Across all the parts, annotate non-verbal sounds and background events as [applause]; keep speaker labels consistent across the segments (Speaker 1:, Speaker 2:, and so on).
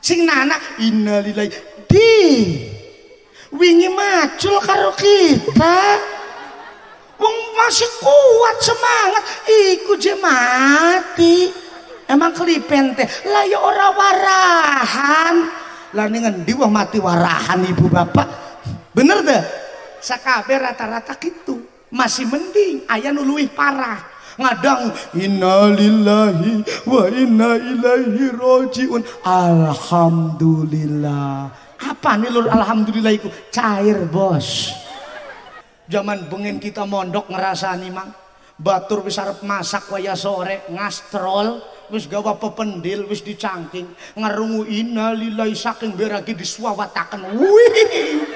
Speaker 1: sing nana innalillahi di wingi macul karo kita wong masih kuat semangat iku je mati emang kelipen teh lah ya ora warahan lah ning endi wong mati warahan ibu bapak bener deh sakabe rata-rata gitu masih mending ayah nuluih parah ngadang innalillahi wa inna ilaihi rojiun alhamdulillah apa nih lur alhamdulillah itu cair bos zaman bengen kita mondok ngerasani mang batur wis arep masak waya sore ngastrol wis gawa pependil wis dicangking ngerungu innalillahi saking beragi disuawataken wih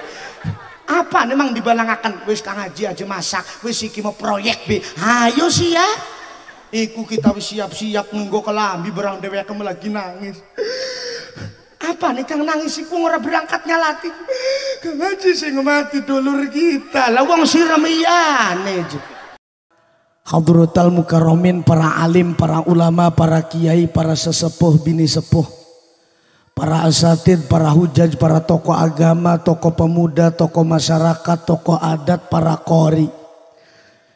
Speaker 1: apa memang dibalangakan? Wis kang Haji aja masak, wis iki mau proyek be. ayo sih ya. Iku kita wis siap-siap nggo kelambi dewe kamu lagi nangis. Apa nih kang nangis iku ora berangkat nyalati. Kang Haji sing mati dulur kita. Lah wong siremiyane. muka Mukaromin, para alim, para ulama, para kiai, para sesepuh, bini sepuh para asatid, para hujaj, para tokoh agama, tokoh pemuda, tokoh masyarakat, tokoh adat, para kori.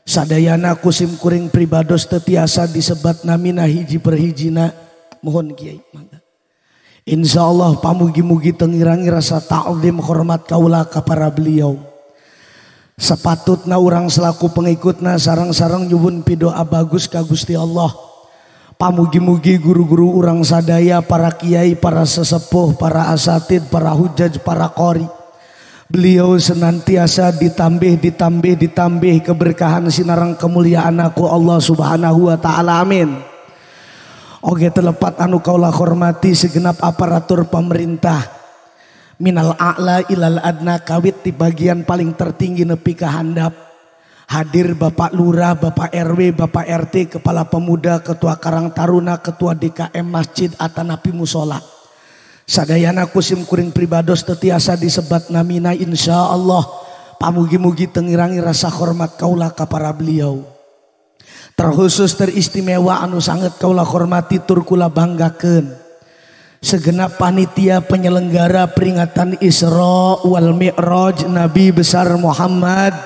Speaker 1: Sadayana kusim kuring pribados tetiasa disebat namina hiji perhijina. Mohon kiai. Insya Allah pamugi-mugi tengirangi rasa ta'udim hormat kaulah ka para beliau. Sepatutna orang selaku pengikutna sarang-sarang nyubun pidoa bagus kagusti Allah Pamugi-mugi guru-guru orang sadaya, para kiai, para sesepuh, para asatid, para hujaj, para kori. Beliau senantiasa ditambih, ditambih, ditambih keberkahan sinarang kemuliaan aku Allah subhanahu wa ta'ala amin. Oke telepat anu kaulah hormati segenap aparatur pemerintah. Minal a'la ilal adna kawit di bagian paling tertinggi nepi kehandap Hadir Bapak Lurah, Bapak RW, Bapak RT, Kepala Pemuda, Ketua Karang Taruna, Ketua DKM Masjid Atanapi Musola. Sadayana kusim kuring pribados tetiasa disebat namina insya Allah. Pamugi-mugi tengirangi rasa hormat kaulah kapara beliau. Terkhusus teristimewa anu sangat kaulah hormati turkula banggakan Segenap panitia penyelenggara peringatan Isra wal Mi'raj Nabi Besar Muhammad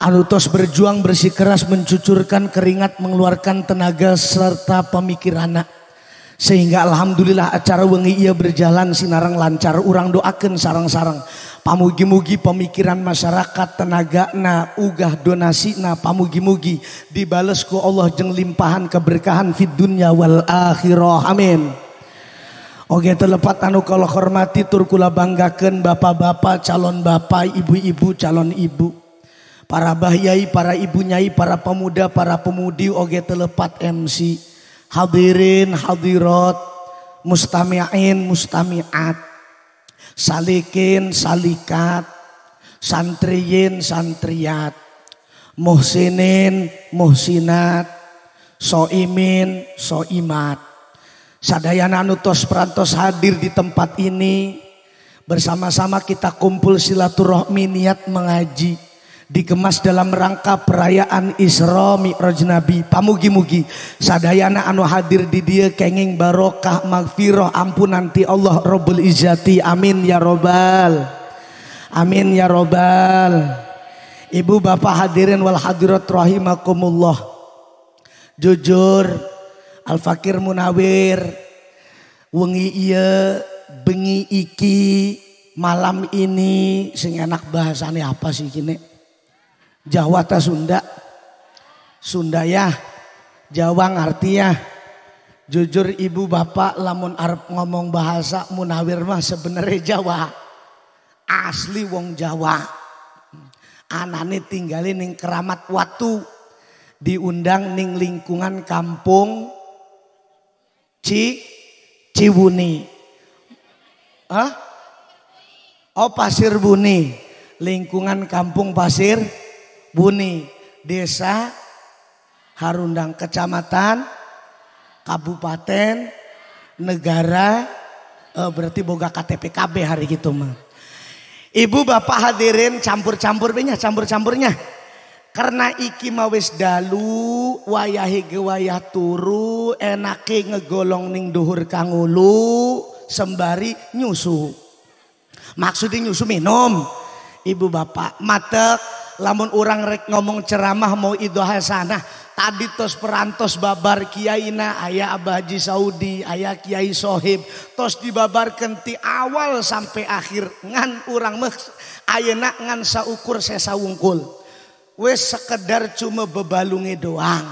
Speaker 1: Anutos berjuang bersikeras mencucurkan keringat mengeluarkan tenaga serta pemikiran sehingga alhamdulillah acara wengi ia berjalan sinarang lancar urang doakan sarang-sarang pamugi-mugi pemikiran masyarakat tenaga na ugah donasi na pamugi-mugi dibales ku Allah jeng limpahan keberkahan fid dunya wal akhirah amin Oke terlepat anu kalau hormati turkula banggakan bapak-bapak calon bapak ibu-ibu calon ibu para bahyai, para ibu nyai, para pemuda, para pemudi, oge telepat MC, hadirin, hadirat, mustami'in, mustami'at, salikin, salikat, santriin, santriyat, muhsinin, muhsinat, soimin, soimat. Sadayana nutos Prantos hadir di tempat ini. Bersama-sama kita kumpul silaturahmi niat mengaji dikemas dalam rangka perayaan Isra Mi'raj Nabi. Pamugi-mugi sadayana anu hadir di dia kenging barokah magfirah ampunan nanti Allah Rabbul Izzati. Amin ya robbal. Amin ya robbal. Ibu bapak hadirin wal hadirat rahimakumullah. Jujur Al Fakir Munawir wengi iya bengi iki malam ini sing enak bahasane apa sih kini? Jawa ta Sunda. Sunda ya. Jawa ngartinya. Jujur ibu bapak lamun arep ngomong bahasa Munawir mah sebenarnya Jawa. Asli wong Jawa. Anane tinggalin ning keramat watu. Diundang ning lingkungan kampung Ci Ciwuni. Hah? Oh Pasir Buni. Lingkungan kampung Pasir Buni, desa Harundang, kecamatan kabupaten negara eh, berarti boga KTP KB hari gitu mah. Ibu bapak hadirin campur-campur banyak campur-campurnya. Karena iki mawis dalu, wayahi gewayah turu, enake ngegolong ning duhur kangulu, sembari nyusu. Maksudnya nyusu minum. Ibu bapak matek lamun orang rek ngomong ceramah mau idho sana, tadi tos perantos babar kiaina ayah Abah Haji Saudi ayah Kiai Sohib tos dibabarkan ti awal sampai akhir ngan orang meh ayana ngan saukur sesa wungkul wes sekedar cuma bebalungi doang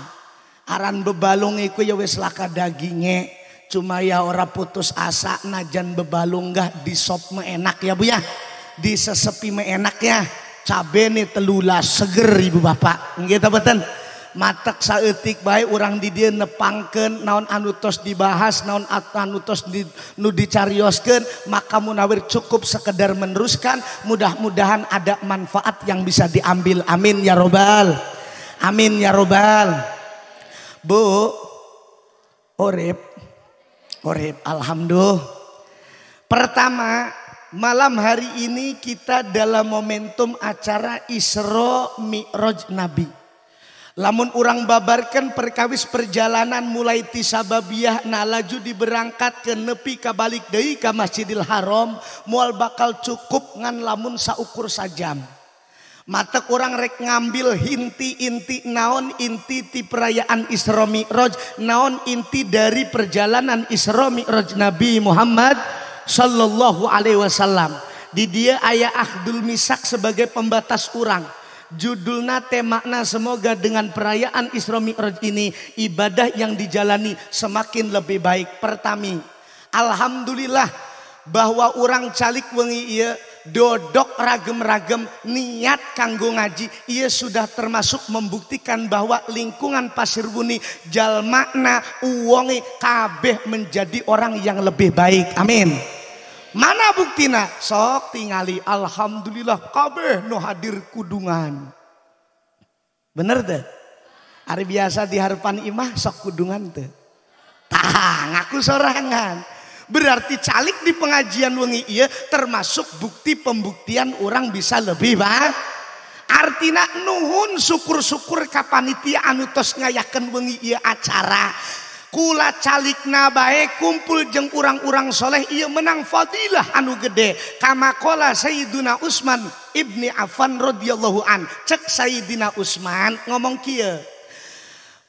Speaker 1: aran bebalungi ku ya wes laka dagingnya cuma ya ora putus asa najan bebalung gah di sop me enak ya bu ya di sesepi me enak ya cabe nih telula seger ibu bapak kita beten matak saetik baik orang di dia nepangken naon anutos dibahas naon anutos di, nu dicarioskan maka munawir cukup sekedar meneruskan mudah-mudahan ada manfaat yang bisa diambil amin ya robbal amin ya robbal bu orep, orep. alhamdulillah pertama Malam hari ini kita dalam momentum acara Isra Mi'raj Nabi. Lamun orang babarkan perkawis perjalanan mulai tisababiah nah laju diberangkat ke nepi kabalik dei ke Masjidil Haram mual bakal cukup ngan lamun saukur sajam. Mata orang rek ngambil inti inti naon inti ti perayaan Isra Mi'raj, naon inti dari perjalanan Isra Mi'raj Nabi Muhammad Sallallahu alaihi wasallam. Di dia ayah ahdul misak sebagai pembatas kurang. nate temakna semoga dengan perayaan Isra Mi'raj ini ibadah yang dijalani semakin lebih baik. Pertami, Alhamdulillah bahwa orang calik wengi iya dodok ragem-ragem niat kanggo ngaji ia sudah termasuk membuktikan bahwa lingkungan pasir buni makna uwongi kabeh menjadi orang yang lebih baik amin Mana buktina? Sok tingali alhamdulillah kabeh nu hadir kudungan. Bener deh. Hari biasa di harapan imah sok kudungan teh. Tah, aku sorangan. Berarti calik di pengajian wengi iya termasuk bukti pembuktian orang bisa lebih bah. Artinya nuhun syukur-syukur kapanitia anu ngayakan wengi iya acara. Kula calikna bae kumpul jeng urang-urang soleh ia menang fadilah anu gede kamakola Sayyiduna Usman ibni Affan radhiyallahu an cek Sayyidina Usman ngomong kia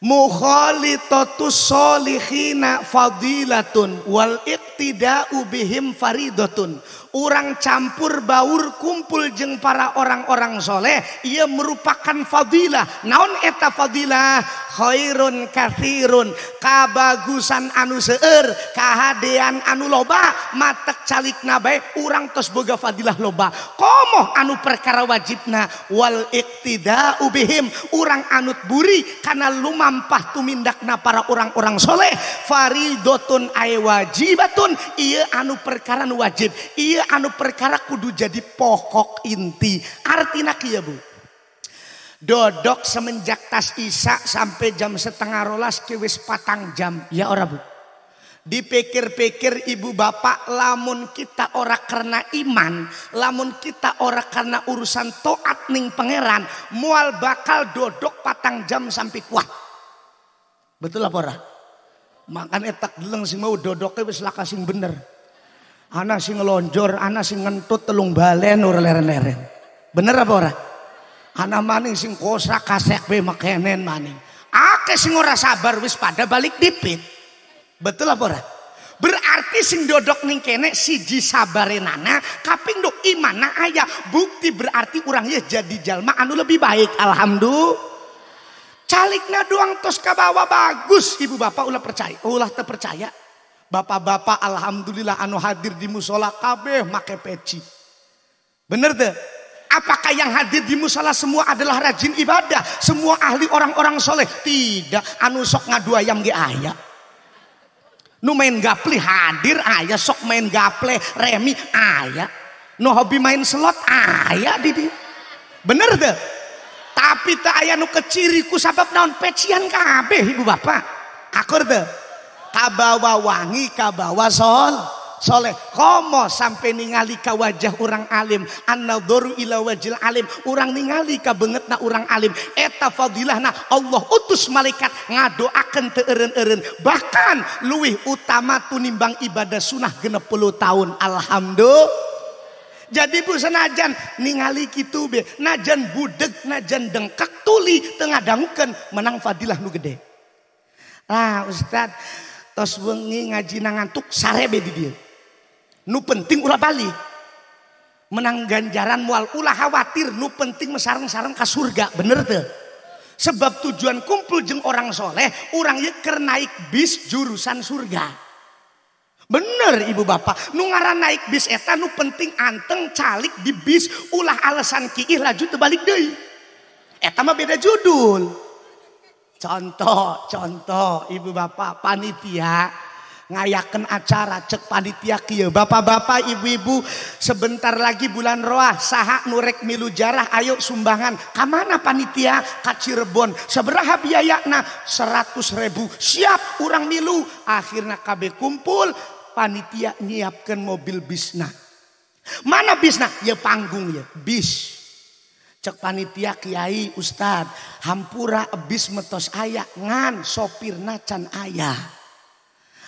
Speaker 1: mukhalitus solihina fadilatun wal iqtida'u bihim faridatun orang campur baur kumpul jeng para orang-orang soleh ia merupakan fadilah naon eta fadilah khairun kathirun kabagusan anu seer, kahadean anu loba matek calik nabai Orang tos boga fadilah loba komoh anu perkara wajibna wal iktida ubihim Orang anut buri karena lumampah tumindakna para orang-orang soleh faridotun ay wajibatun Ia anu perkara wajib ia Iya, anu perkara kudu jadi pokok inti. artinya kia ya, Bu. Dodok semenjak tas Isa sampai jam setengah rolas kewis patang jam. Ya ora Bu. Dipikir-pikir ibu bapak lamun kita ora karena iman. Lamun kita ora karena urusan toat ning pangeran. Mual bakal dodok patang jam sampai kuat. Betul lah ora? Makan etak geleng sing mau dodoknya wis lakasing bener. Ana sing ngelonjor, ana sing ngentut telung balen ora leren-leren. Bener apa ora? Ana maning sing kosa kasek be makenen maning. Ake sing ora sabar wis pada balik dipit. Betul apa ora? Berarti sing dodok ning kene siji sabare nana kaping dok imana aya. bukti berarti orang ya jadi jalma anu lebih baik alhamdulillah. Calikna doang tos bawah bagus ibu bapak ulah percaya, ulah terpercaya. Bapak-bapak alhamdulillah anu hadir di musola kabeh make peci. Bener deh. Apakah yang hadir di musola semua adalah rajin ibadah? Semua ahli orang-orang soleh? Tidak. Anu sok ngadu ayam ge ayah. Nu main gaple hadir ayah. Sok main gaple remi ayah. Nu hobi main slot ayah didi. Bener deh. Tapi tak ayah nu keciriku sabab naon pecian kabeh ibu bapak. Akur deh kabawa wangi kabawa sol soleh komo sampai ningali ka wajah orang alim annadharu ila wajil alim orang ningali ka benget na orang alim eta na Allah utus malaikat ngadoakan teeren-eren bahkan luih utama tunimbang ibadah sunnah genep puluh tahun alhamdulillah jadi bu senajan ningali kitu be najan budek najan dengkak tuli tengah dangken menang fadilah nu gede Ah ustadz tos wengi ngaji nangantuk sarebe di dia. Nu penting ulah balik. Menang ganjaran mual ulah khawatir nu penting mesarang-sarang ke surga. Bener tuh. Sebab tujuan kumpul jeng orang soleh. Orang yeker naik bis jurusan surga. Bener ibu bapak. nungaran naik bis eta nu penting anteng calik di bis. Ulah alasan kiih laju balik deh. Eta mah beda judul. Contoh, contoh ibu bapak panitia ngayaken acara cek panitia kia. Bapak-bapak, ibu-ibu, sebentar lagi bulan roh saha nurek milu jarah ayo sumbangan. kemana panitia? Ka Cirebon. biaya na 100 ribu. Siap orang milu. Akhirnya KB kumpul, panitia nyiapkan mobil bisna. Mana bisna? Ya panggung ya, bis. Cek panitia kiai ustad. Hampura abis metos ayah. Ngan sopir nacan ayah.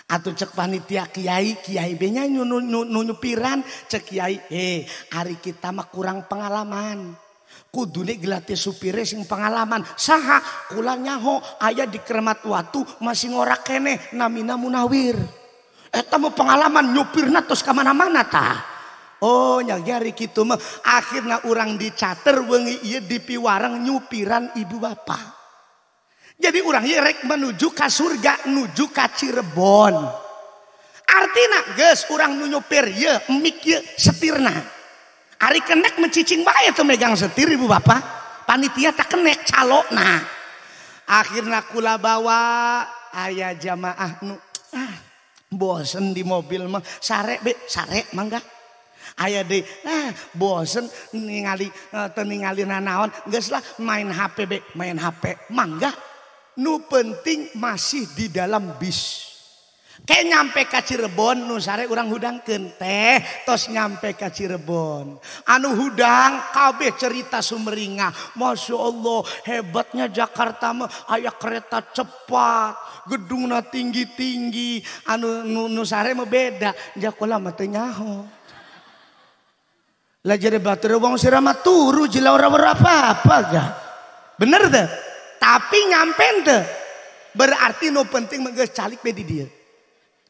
Speaker 1: Atau cek panitia kiai. Kiai benya nyunyupiran. Cek kiai. Eh hari kita mah kurang pengalaman kudune gelatih supire sing pengalaman saha kula nyaho ayah di kremat watu masih ngorak kene namina munawir eh tamu pengalaman nyupir natos kemana-mana tah Oh nyagari gitu mah. Akhirnya orang dicater wengi iya dipiwarang nyupiran ibu bapak. Jadi orang iya rek menuju ke surga, menuju ke Cirebon. Artinya guys, orang nyupir ya mik iya, setirna. Ari kenek mencicing bahaya tuh megang setir ibu bapak. Panitia tak kenek calokna. Akhirnya kula bawa ayah jamaah nu ah, bosen di mobil mah sare be sare mangga Ayah deh, nah bosen ningali eh, teningali nanaon. Gak lah main HP be, main HP. Mangga, nu penting masih di dalam bis. Kayak nyampe ke Cirebon sare orang hudang kente tos nyampe ke Cirebon. Anu hudang kabeh cerita sumeringa. Masya Allah hebatnya Jakarta mah ayah kereta cepat, gedungnya tinggi-tinggi, anu nusare mah beda, jakola mah nyaho. Lah jadi batur wong sira mah turu jila ora apa-apa ga? Bener deh. Tapi nyampe deh. Berarti no penting mengges calik be di dia.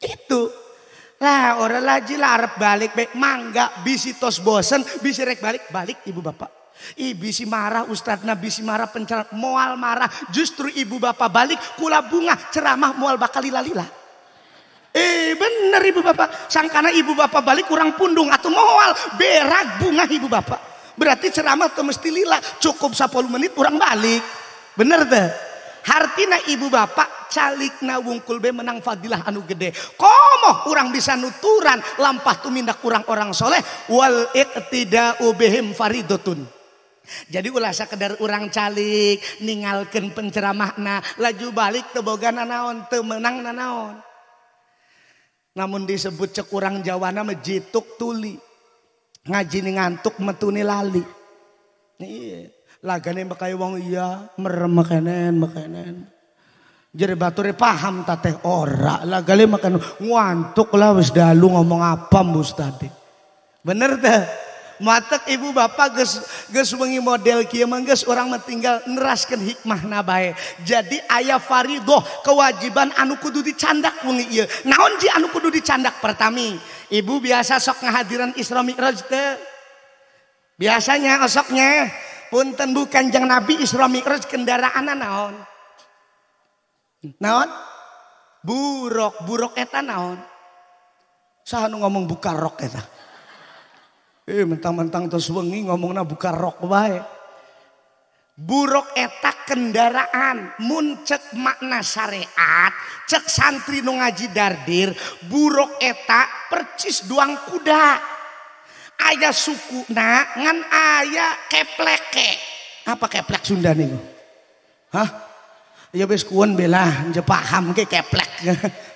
Speaker 1: Itu. Lah ora lagi larap balik be mangga bisi tos bosen bisi rek balik balik ibu bapak. Ibu si marah Ustadz Nabi si marah penceramah moal marah justru ibu bapak balik kula bunga ceramah moal bakal lila-lila. Eh bener ibu bapak. Sangkana ibu bapak balik kurang pundung atau mual berak bunga ibu bapak. Berarti ceramah tuh mesti lila cukup 10 menit kurang balik. Bener deh. Hartina ibu bapak calikna wungkul be menang fadilah anu gede. Komo orang bisa nuturan lampah tu mindah kurang orang soleh. Wal iktida'u bihim faridotun. Jadi ulah sekedar orang calik ningalkan penceramahna laju balik teboga nanaon temenang nanaon. Namun disebut cekurang Jawana mejituk tuli. Ngaji nih ngantuk metuni lali. Iya. Lagane makai wong iya merem makanen makanen. Jadi batu paham tateh ora lagane makan ngantuk lah wis dalu ngomong apa mbus tadi. Bener teh? matak ibu bapak ges ges model kia mengges orang tinggal neraskan hikmah nabai. jadi ayah faridoh kewajiban anu kudu dicandak wengi iya naon ji anu kudu dicandak pertami ibu biasa sok ngahadiran Isra Mi'raj teh biasanya osoknya punten bukan jang nabi Isra Mi'raj kendaraan naon naon buruk buruk eta naon saya ngomong buka rok eta Eh mentang-mentang terus wengi ngomongnya buka rok baik. Buruk etak kendaraan muncek makna syariat cek santri nu ngaji dardir buruk etak percis doang kuda ayah suku na ngan ayah kepleke apa keplek Sunda nih hah ya bes kuon bela je paham ke keplek [laughs]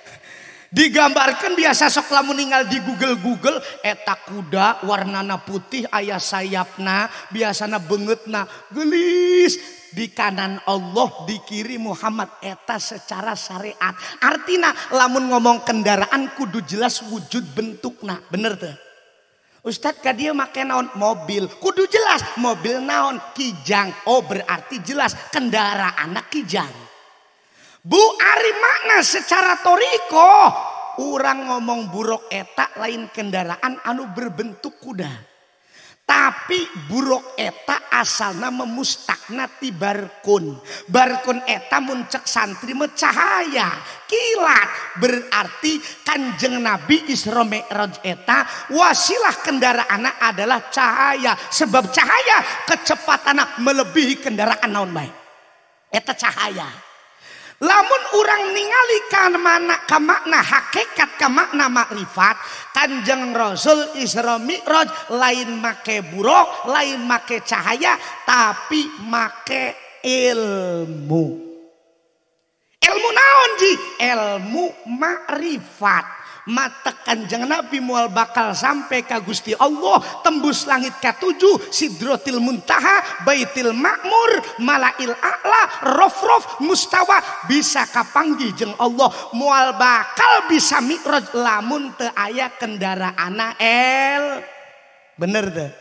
Speaker 1: digambarkan biasa sok lamun ninggal di Google Google eta kuda warnana putih ayah sayapna biasana bengetna gelis di kanan Allah di kiri Muhammad eta secara syariat artinya lamun ngomong kendaraan kudu jelas wujud bentukna bener tuh Ustadz ka dia make naon mobil kudu jelas mobil naon kijang oh berarti jelas kendaraan anak kijang Bu Ari makna secara toriko. Orang ngomong buruk etak lain kendaraan anu berbentuk kuda. Tapi buruk eta asalna memustakna ti barkun. Barkun eta muncak santri mecahaya. Kilat berarti kanjeng Nabi Isra Mi'raj eta wasilah kendaraan adalah cahaya. Sebab cahaya kecepatan melebihi kendaraan naon baik. Eta cahaya. Lamun urang ningali kan mana ke makna hakekat ke makna makrifat Kanjeng rasul Isra Mi'raj lain make buok lain make cahaya tapi make ilbu ilmu naonji elmumakkrifat mata kanjeng Nabi mual bakal sampai ke Gusti Allah tembus langit katuju sidrotil muntaha baitil makmur malail a'la rof rof mustawa bisa kapanggi jeng Allah mual bakal bisa mikroj lamun te aya kendaraan el bener deh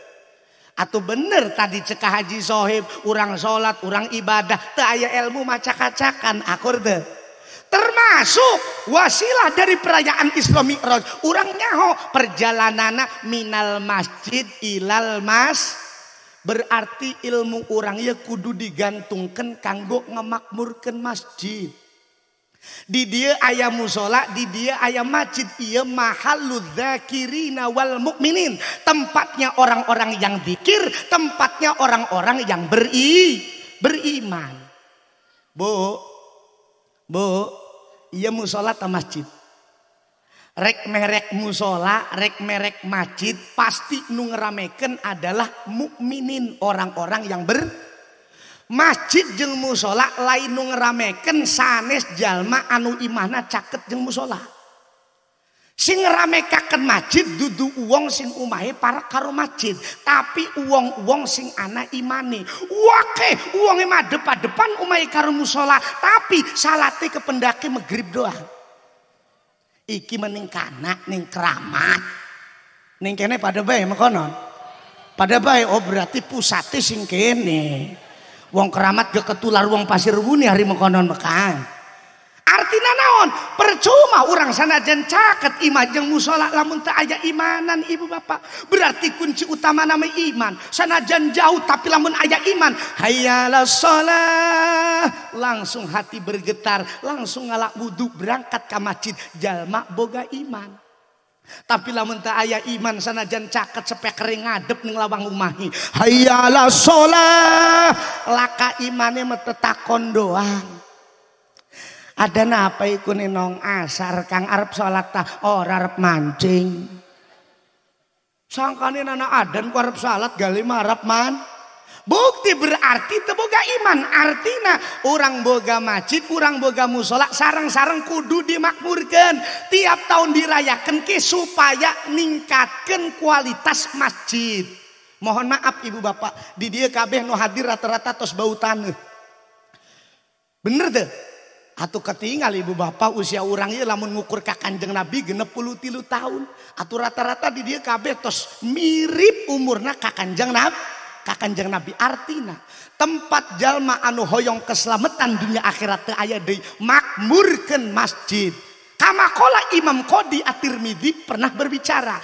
Speaker 1: atau bener tadi cekah haji sohib orang sholat orang ibadah te aya ilmu maca kacakan akur deh Termasuk wasilah dari perayaan Isra Mi'raj. Orang nyaho perjalanan minal masjid ilal mas. Berarti ilmu orang ya kudu digantungkan kanggo ngemakmurkan masjid. Di dia ayam musola, di dia ayam masjid, ia mahalu kiri wal mukminin. Tempatnya orang-orang yang dikir, tempatnya orang-orang yang beri, beriman. Bu, Bu, iya musola ta masjid. Rek merek musola, rek merek masjid pasti nu adalah mukminin orang-orang yang ber Masjid jeng musola lain nu sanes jalma anu imana caket jeng musola. Sing ngeramekaken masjid dudu uang sing umahe para karo masjid, tapi uang-uang sing ana imane. Wake uangnya mah depan depan umahe karo musola, tapi salate kependaki megrib doang. Iki mening kanak ning keramat. Ning kene pada bayi mekono. Pada bayi oh berarti pusate sing kene. uang keramat gak ketular uang pasir wuni hari mekonon Mekah naon percuma orang sana jen caket iman yang musola lamun tak aja imanan ibu bapak berarti kunci utama nama iman sana jen jauh tapi lamun aja iman hayalah sholat langsung hati bergetar langsung ngalak wudhu berangkat ke masjid jalma boga iman tapi lamun tak ayah iman sana jen caket sepekering ngadep neng lawang umahi. Hayalah sholat laka imannya metetakon doang. Ada napa iku nong asar kang arep salat ta ora arep mancing. Sangkane anak adan ku arep salat gali marap man. Bukti berarti teboga iman artina orang boga masjid kurang boga musola sarang-sarang kudu dimakmurkan tiap tahun dirayakan ke supaya ningkatkan kualitas masjid. Mohon maaf ibu bapak di dia kabeh no hadir rata-rata tos bau tanah. Bener deh atau ketinggal ibu bapak usia orangnya lamun ngukur ka kanjeng Nabi genep puluh tilu tahun. Atau rata-rata di dia kabeh tos mirip umurna ka kanjeng Nabi. Ka kanjeng Nabi artina tempat jalma anu hoyong keselamatan dunia akhirat teu aya deui makmurkeun masjid. Kamakola Imam kodi atir tirmidzi pernah berbicara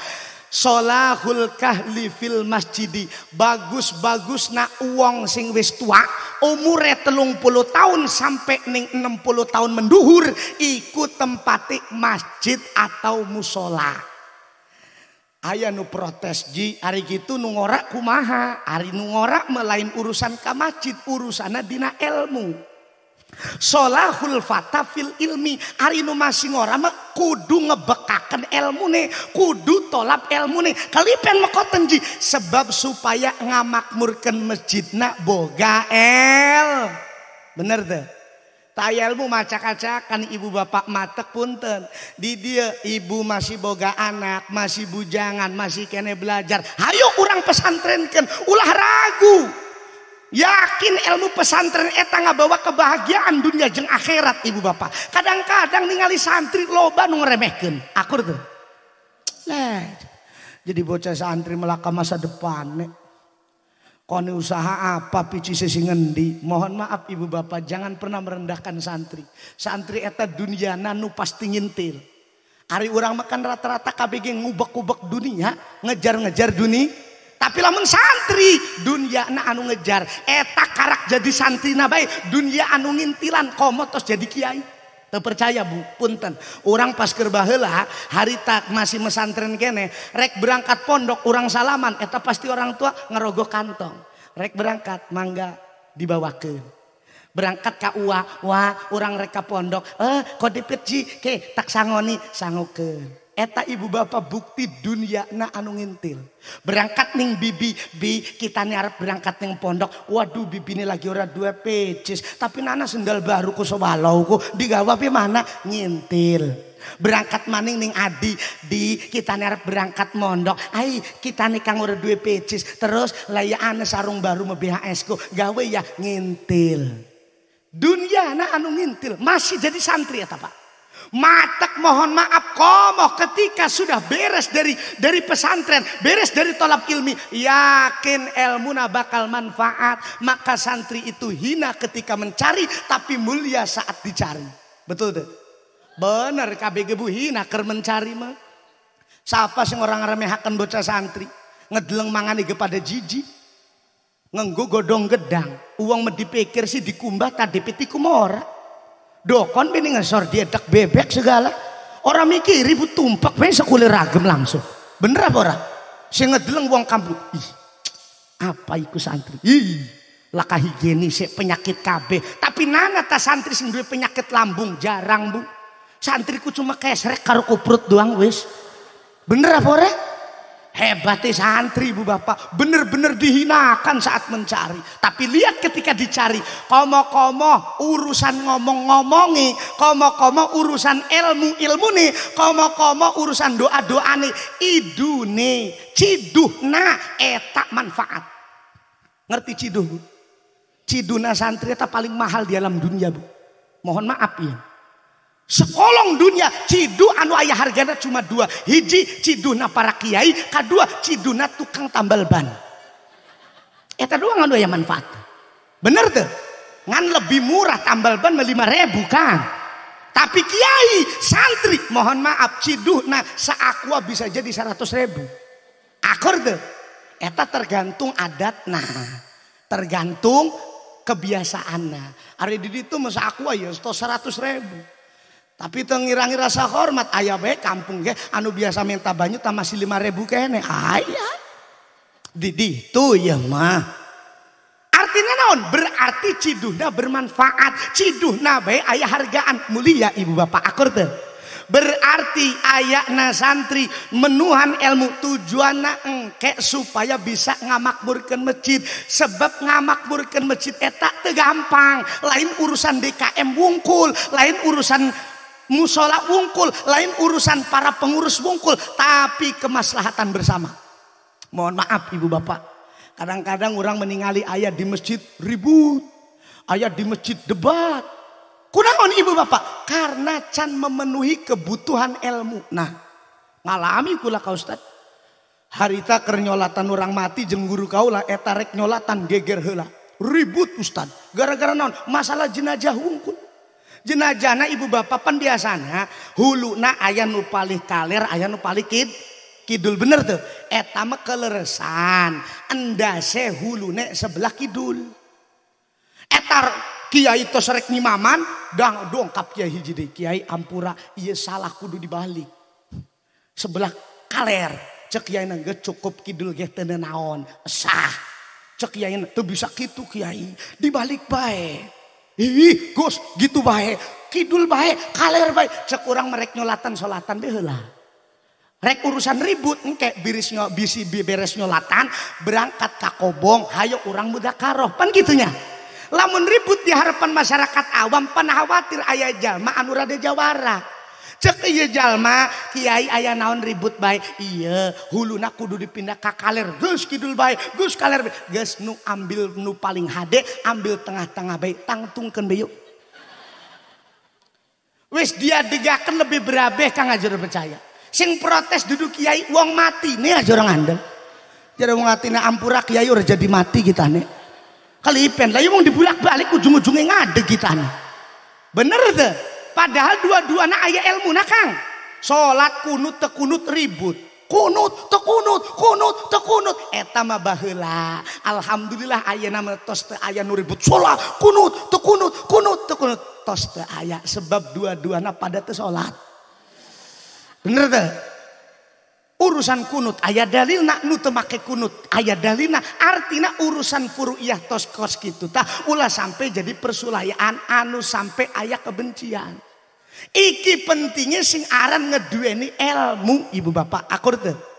Speaker 1: Solahul kahli fil masjidi. Bagus-bagus nak uang sing wis tua. Umure telung puluh tahun sampai ning enam puluh tahun menduhur. ikut tempati masjid atau musola. Ayah nu protes ji. Hari gitu nu ngorak kumaha. Hari nu ngorak melain urusan ke masjid. Urusana dina ilmu. Solahul fata fil ilmi Arinu masih ngora, mak kudu ngebekakan ilmu nih, Kudu tolap elmune Kalipen ji Sebab supaya ngamakmurkan nak boga el Bener tuh ilmu macak-acakan ibu bapak matek punten. Di dia ibu masih boga anak, masih bujangan, masih kene belajar. Hayo kurang pesantrenkan, ulah ragu. Yakin ilmu pesantren eta ngabawa kebahagiaan dunia jeng akhirat ibu bapak. Kadang-kadang ningali santri loba nu ngeremehkeun. Akur tuh. Lah. Jadi bocah santri melaka masa depan. Nek. Kone usaha apa pici sisi ngendi. Mohon maaf ibu bapak jangan pernah merendahkan santri. Santri eta dunia nanu pasti ngintil. Hari orang makan rata-rata KBG ngubek-ubek dunia. Ngejar-ngejar dunia tapi lamun santri dunia na anu ngejar eta karak jadi santri na baik dunia anu ngintilan komot terus jadi kiai terpercaya bu punten orang pas kerbahela hari tak masih mesantren kene rek berangkat pondok orang salaman eta pasti orang tua ngerogoh kantong rek berangkat mangga dibawa ke berangkat ke uwa wah orang reka pondok eh kode perji ke tak sangoni sangokeun Eta ibu bapak bukti dunia na anu ngintil. Berangkat ning bibi, bi kita nih arep berangkat ning pondok. Waduh bibi ini lagi orang dua pecis. Tapi nana sendal baru ku sobalau ku. Digawa pi mana ngintil. Berangkat maning ning adi di kita nih arep berangkat mondok. Ay kita nih kang ora dua pecis. Terus laya ane sarung baru me BHS Gawe ya ngintil. Dunia na anu ngintil. Masih jadi santri ya tapak. Matak mohon maaf komoh ketika sudah beres dari dari pesantren, beres dari tolap ilmi, yakin na bakal manfaat. Maka santri itu hina ketika mencari tapi mulia saat dicari. Betul deh. Bener KBG Bu hina ker mencari mah. Siapa sih orang remehakan bocah santri? Ngedeleng mangani kepada jiji. nggugodong gedang. Uang medipikir sih dikumbah tadi piti Dokon bini ngesor dia tak bebek segala. Orang mikir ribut tumpak bini sekulir ragam langsung. Bener apa orang? Saya ngedeleng uang kampung. Ih, apa iku santri? Ih, laka higienis penyakit KB. Tapi nana ta santri sing duwe penyakit lambung jarang bu. Santriku cuma kayak serak karo kuprut doang wis. Bener apa orang? Hebatnya santri bu bapak. Bener-bener dihinakan saat mencari. Tapi lihat ketika dicari. Komo-komo urusan ngomong-ngomongi. Komo-komo urusan ilmu-ilmu nih. Komo-komo urusan doa-doa nih. Idu nih. ciduh na etak manfaat. Ngerti ciduh bu? Ciduna santri itu paling mahal di alam dunia bu. Mohon maaf ya sekolong dunia cidu anu ayah hargana cuma dua hiji ciduna para kiai kedua ciduna tukang tambal ban eta dua anu ayah manfaat bener deh ngan lebih murah tambal ban lima ribu kan tapi kiai santri mohon maaf nah seakwa bisa jadi seratus ribu Akur tuh eta tergantung adat nah tergantung kebiasaan nah hari itu masa aku ya seratus ribu tapi tengirangi rasa hormat ayah baik kampung ya. anu biasa minta banyu tak masih 5000 kene ayah, Didi tuh ya mah. Artinya naon? Berarti ciduhna bermanfaat. Ciduhna baik ayah hargaan mulia ibu bapak akur teu. Berarti ayakna santri menuhan ilmu tujuan tujuanna engke supaya bisa ngamakmurkan masjid. Sebab ngamakmurkan masjid etak tegampang Lain urusan DKM wungkul, lain urusan musola wungkul, lain urusan para pengurus wungkul, tapi kemaslahatan bersama. Mohon maaf ibu bapak, kadang-kadang orang meninggali ayat di masjid ribut, ayat di masjid debat. Kunaon ibu bapak, karena can memenuhi kebutuhan ilmu. Nah, ngalami kula kau ustad. Harita kernyolatan orang mati jengguru guru kaulah etarek nyolatan geger hela. Ribut ustad. Gara-gara non masalah jenajah wungkul jenajana ibu bapak pan hulu na ayah nu paling kaler ayah nu paling kid kidul bener tuh etama keleresan endase ne sebelah kidul etar kiai ni maman nyimaman dang kap kiai hiji kiai ampura iya salah kudu dibalik sebelah kaler cek kiai nangge cukup kidul ge teu naon sah cek kiai tuh bisa gitu kiai dibalik baik Ih, Gus, gitu baik. Kidul baik, kaler baik. Sekurang merek nyolatan solatan deh lah. Rek urusan ribut nih berisnya birisnya bisi beres nyolatan berangkat kobong, hayo orang muda karoh pan gitunya lamun ribut di harapan masyarakat awam pan khawatir ayah jama anurade jawara cek iya jalma kiai ayah naon ribut baik iya hulu nak kudu dipindah ke kaler gus kidul baik gus kaler, gus nu ambil nu paling hade ambil tengah-tengah baik tangtungkan bayuk wis dia digakkan lebih berabeh kang ajar percaya sing protes duduk kiai uang mati nih aja orang andel jadi mati atina ampura kiai udah jadi mati kita nih kali ipen lah mau ya dibulak balik ujung-ujungnya ngade kita nih bener deh. Padahal dua-dua anak ayah ilmu nah kang. Sholat kunut tekunut ribut. Kunut tekunut, kunut tekunut. Eta mah baheula. Alhamdulillah ayah nama tos te ayah nu ribut. Sholat kunut tekunut, kunut tekunut. Tos te ayah sebab dua-duana pada te sholat. Bener tuh urusan kunut ayah dalil nak nu temake kunut ayah dalilna artina urusan furuiyah tos kos gitu tah ulah sampai jadi persulayaan anu sampai ayah kebencian iki pentingnya sing aran ngedueni ilmu ibu bapak akur tuh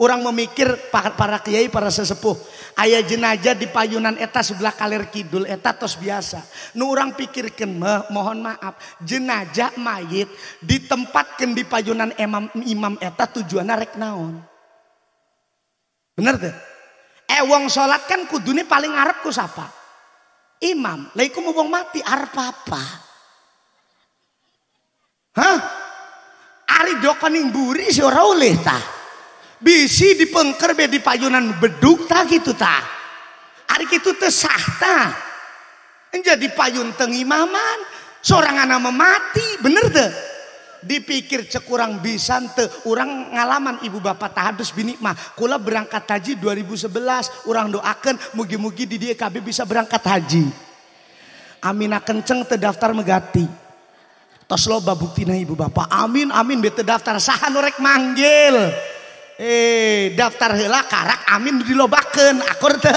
Speaker 1: Orang memikir para kiai, para sesepuh. Ayah jenajah di payunan eta sebelah kalir kidul. Eta tos biasa. Nu orang pikirkan, mohon maaf. Jenajah mayit ditempatkan di payunan imam, imam eta tujuannya rek naon. Bener deh. Ewong eh, sholat kan kudune paling arep ku sapa? Imam. Laiku mau mati arep apa? Hah? Ari dokening buri si orang ulih tah bisi dipengker be di payunan beduk tak gitu tak hari itu tesah tak jadi payun tengi maman seorang anak memati bener deh dipikir cekurang bisa te orang ngalaman ibu bapak tahadus bini mah kula berangkat haji 2011 orang doakan mugi-mugi di DKB bisa berangkat haji amina kenceng te daftar megati tos loba buktina ibu bapak amin amin bete daftar sahan orek manggil eh daftar hela karak amin dilobakan akur teh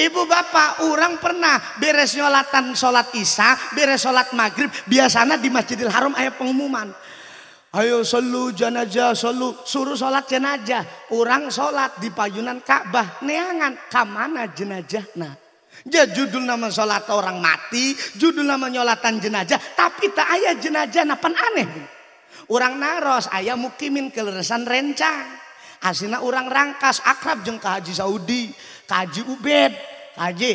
Speaker 1: ibu bapak orang pernah beres nyolatan sholat isya beres sholat maghrib biasanya di masjidil haram ayat pengumuman ayo solu jenazah solu suruh sholat jenajah orang sholat di payunan Ka'bah neangan kamana jenazah nah Ya judul nama sholat orang mati, judul nama nyolatan jenajah, tapi tak ayah jenajah napan aneh. Orang naros ayah mukimin keleresan rencang. Asina orang rangkas akrab jeng ke Haji Saudi ke Haji Ubed ke Haji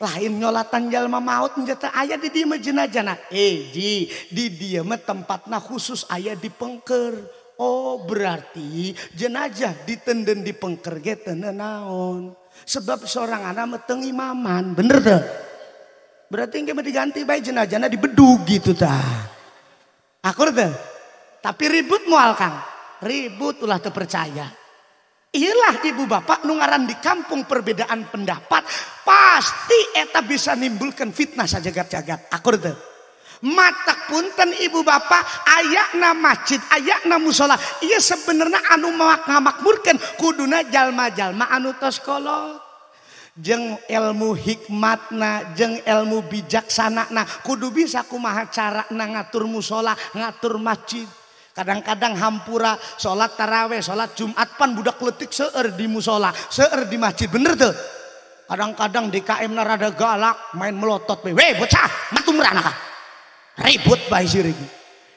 Speaker 1: lain nyolatan jalma maut menjata ayah di dia jana, eh di di dia tempatnya khusus ayah di pengker Oh berarti jenajah ditenden di pengker gitu naon. Sebab seorang anak meteng imaman, bener tuh. Berarti ingin mau diganti baik jenajahnya di bedu gitu ta. Akur tuh. Tapi ribut mual kang, ribut ulah terpercaya. Ilah ibu bapak nungaran di kampung perbedaan pendapat pasti eta bisa nimbulkan fitnah sajagat-jagat. Akur tuh. mata punten ibu bapak ayakna masjid ayakna musola. Iya sebenarnya anu ngamak ngamakmurkan kuduna jalma-jalma anu tos kolot. Jeng ilmu hikmatna, jeng ilmu bijaksana kudu bisa kumaha cara na ngatur musola, ngatur masjid. Kadang-kadang hampura sholat taraweh, sholat Jumat pan budak letik seer di musola, seer di masjid. Bener tuh. Kadang-kadang DKM narada galak, main melotot Weh bocah, matum kah Ribut bayi sirik.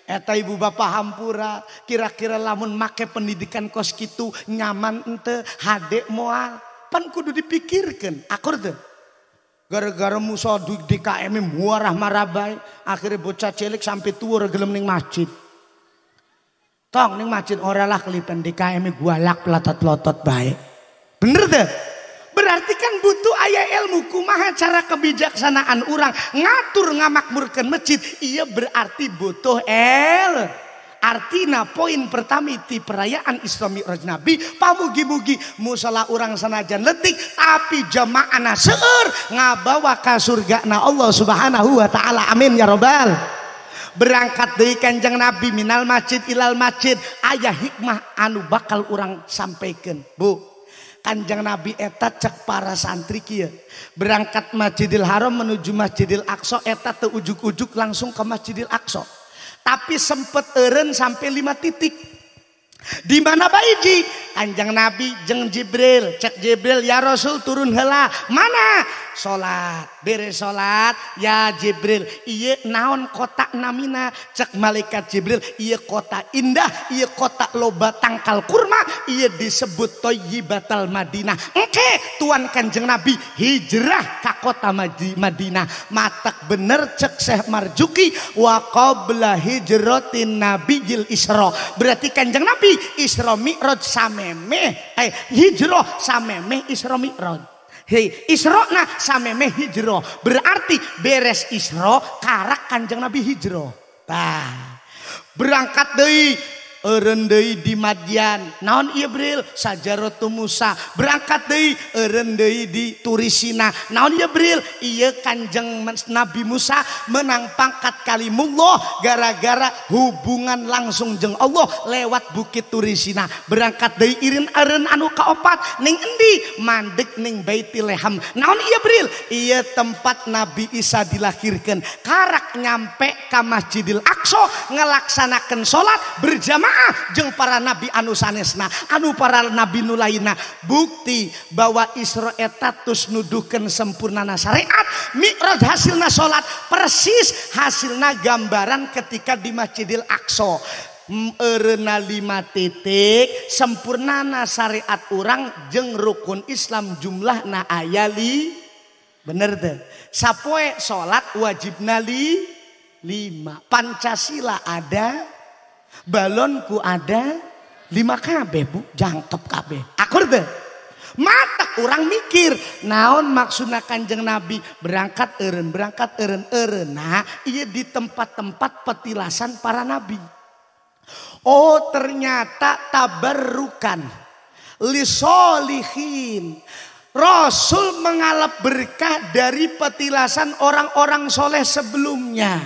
Speaker 1: Eta ibu bapa hampura, kira-kira lamun make pendidikan kos kitu nyaman ente, hadek moal. Pan kudu dipikirkan, akur tuh. Gara-gara musa DKM muarah marabai, akhirnya bocah celik sampai tua gelem ning masjid. Tong ning masjid ora lah kelipen DKM gua lak pelotot-pelotot baik. Bener deh. Berarti kan butuh ayah ilmu kumaha cara kebijaksanaan orang ngatur ngamakmurkan masjid. Iya berarti butuh el. Artinya poin pertama itu perayaan Islami Raj Nabi pamugi-mugi musala orang sanajan letik tapi jamaah seur ngabawa ka surga na Allah Subhanahu wa taala amin ya robbal berangkat dari kanjeng Nabi minal masjid ilal masjid ayah hikmah anu bakal orang sampaikan Bu Kanjeng Nabi eta cek para santri kia. Berangkat Masjidil Haram menuju Masjidil Aqsa eta teujuk-ujuk langsung ke Masjidil Aqsa. Tapi sempet eren sampai lima titik. Di mana Baiji? Kanjeng Nabi jeng Jibril, cek Jibril ya Rasul turun hela. Mana? salat bere salat ya Jibril iya naon kota namina cek malaikat Jibril iya kota indah iya kota loba tangkal kurma iya disebut batal Madinah oke tuan kanjeng Nabi hijrah ke kota Madinah matak bener cek seh Marjuki wa hijrotin Nabi Jil Isro berarti kanjeng Nabi isro Mi'raj sameme eh hijrah sameme isro Mi'raj Hei, nah sameme hijro. Berarti beres isro karak kanjeng Nabi hijro. Bah. Berangkat dari Erendei di Madian. Naon Ibril sajarotu Musa. Berangkat dei erendei di Turisina. Naon Ibril iya kanjeng Nabi Musa menang pangkat kalimullah gara-gara hubungan langsung jeng Allah lewat bukit Turisina. Berangkat dei irin eren anu kaopat ning endi mandek ning leham. Naon Ibril iya tempat Nabi Isa dilahirkan. Karak nyampe ke Masjidil Aqsa ngelaksanakan sholat berjamaah jeng para nabi anu sanesna anu para nabi nulaina bukti bahwa Isra etatus nuduhkan sempurnana syariat mikrod hasilna sholat persis hasilna gambaran ketika di Masjidil Aqsa erena lima titik sempurnana syariat orang jeng rukun Islam jumlah na ayali bener deh sapoe sholat wajib nali lima Pancasila ada Balonku ada lima KB bu, jangkep KB. Akur deh. Mata orang mikir, naon maksudnya kanjeng Nabi berangkat eren, berangkat eren, eren. Nah, ia di tempat-tempat petilasan para Nabi. Oh ternyata taberukan, lisolihin. Rasul mengalap berkah dari petilasan orang-orang soleh sebelumnya.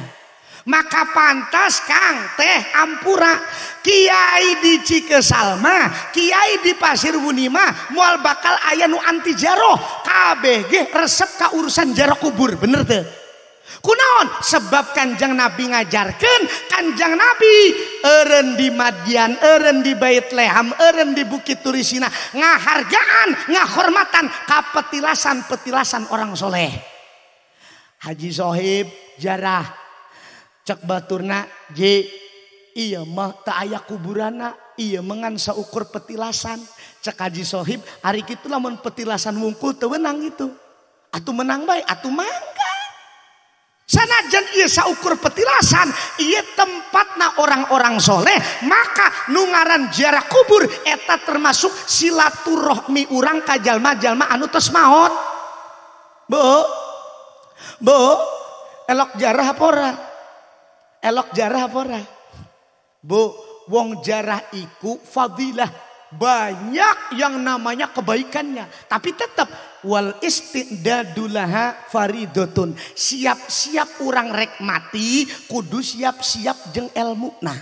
Speaker 1: maka pantas Ka teh ampura Kyai diji ke Salma Kyai di pasirwunimah mual bakal aya nu anti jaro KBG resep ke urusan jarak kubur bener de Kunaon sebabkan jangan nabi ngajarkan kanjang nabi Eren di Madian Eren di baiit leham Eren di bukit turis Sin ngahargaan ngahormatan ka petilasan-petilasan orangsholeh Hajishohib jarah, cek baturna J iya mah tak ayah kuburana iya mengan saukur petilasan cek haji sohib hari itu lamun petilasan wungkul tewenang itu atu menang baik atu mangga sanajan iya saukur petilasan iya tempatna orang-orang soleh maka nungaran jarak kubur eta termasuk silaturahmi urang kajalma-jalma anu tes maot bu bu elok jarah apa orang elok jarah apa ora? Bu, wong jarah iku fadilah. Banyak yang namanya kebaikannya. Tapi tetap wal istidadulaha faridotun. Siap-siap orang rek mati, kudu siap-siap jeng ilmu. Nah,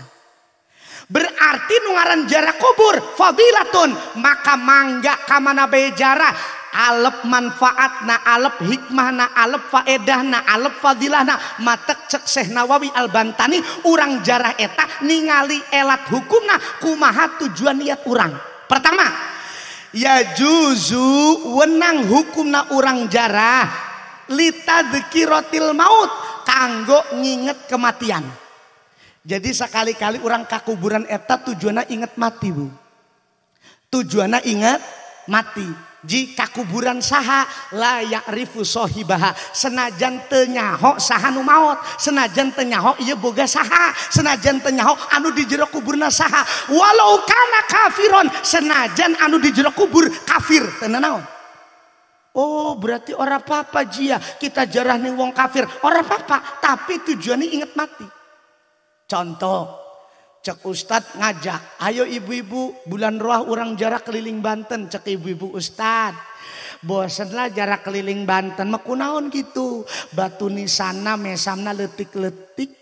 Speaker 1: berarti nungaran jarak kubur fadilatun maka mangga kamana bejarah. jarah alep manfaat na alep hikmah na alep faedah na alep fadilah na matek cek Syekh Nawawi Al Bantani urang jarah eta ningali elat hukumna kumaha tujuan niat urang pertama ya juzu wenang hukumna urang jarah lita dekirotil maut kanggo nginget kematian jadi sekali-kali orang kuburan eta tujuannya inget mati bu tujuannya inget mati jika kuburan saha layak rifu sohibaha senajan tenyaho saha nu maut senajan tenyaho iya boga saha senajan tenyaho anu dijerok kuburna saha walau karena kafiron senajan anu dijerok kubur kafir tenanaon Oh berarti orang papa jia ya. kita jarah nih wong kafir orang papa tapi tujuannya inget mati contoh Cek Ustadz ngajak, ayo ibu-ibu bulan roh orang jarak keliling Banten. Cek ibu-ibu Ustadz. Bosenlah jarak keliling Banten. Mekunaon gitu. Batu nisana mesamna letik-letik.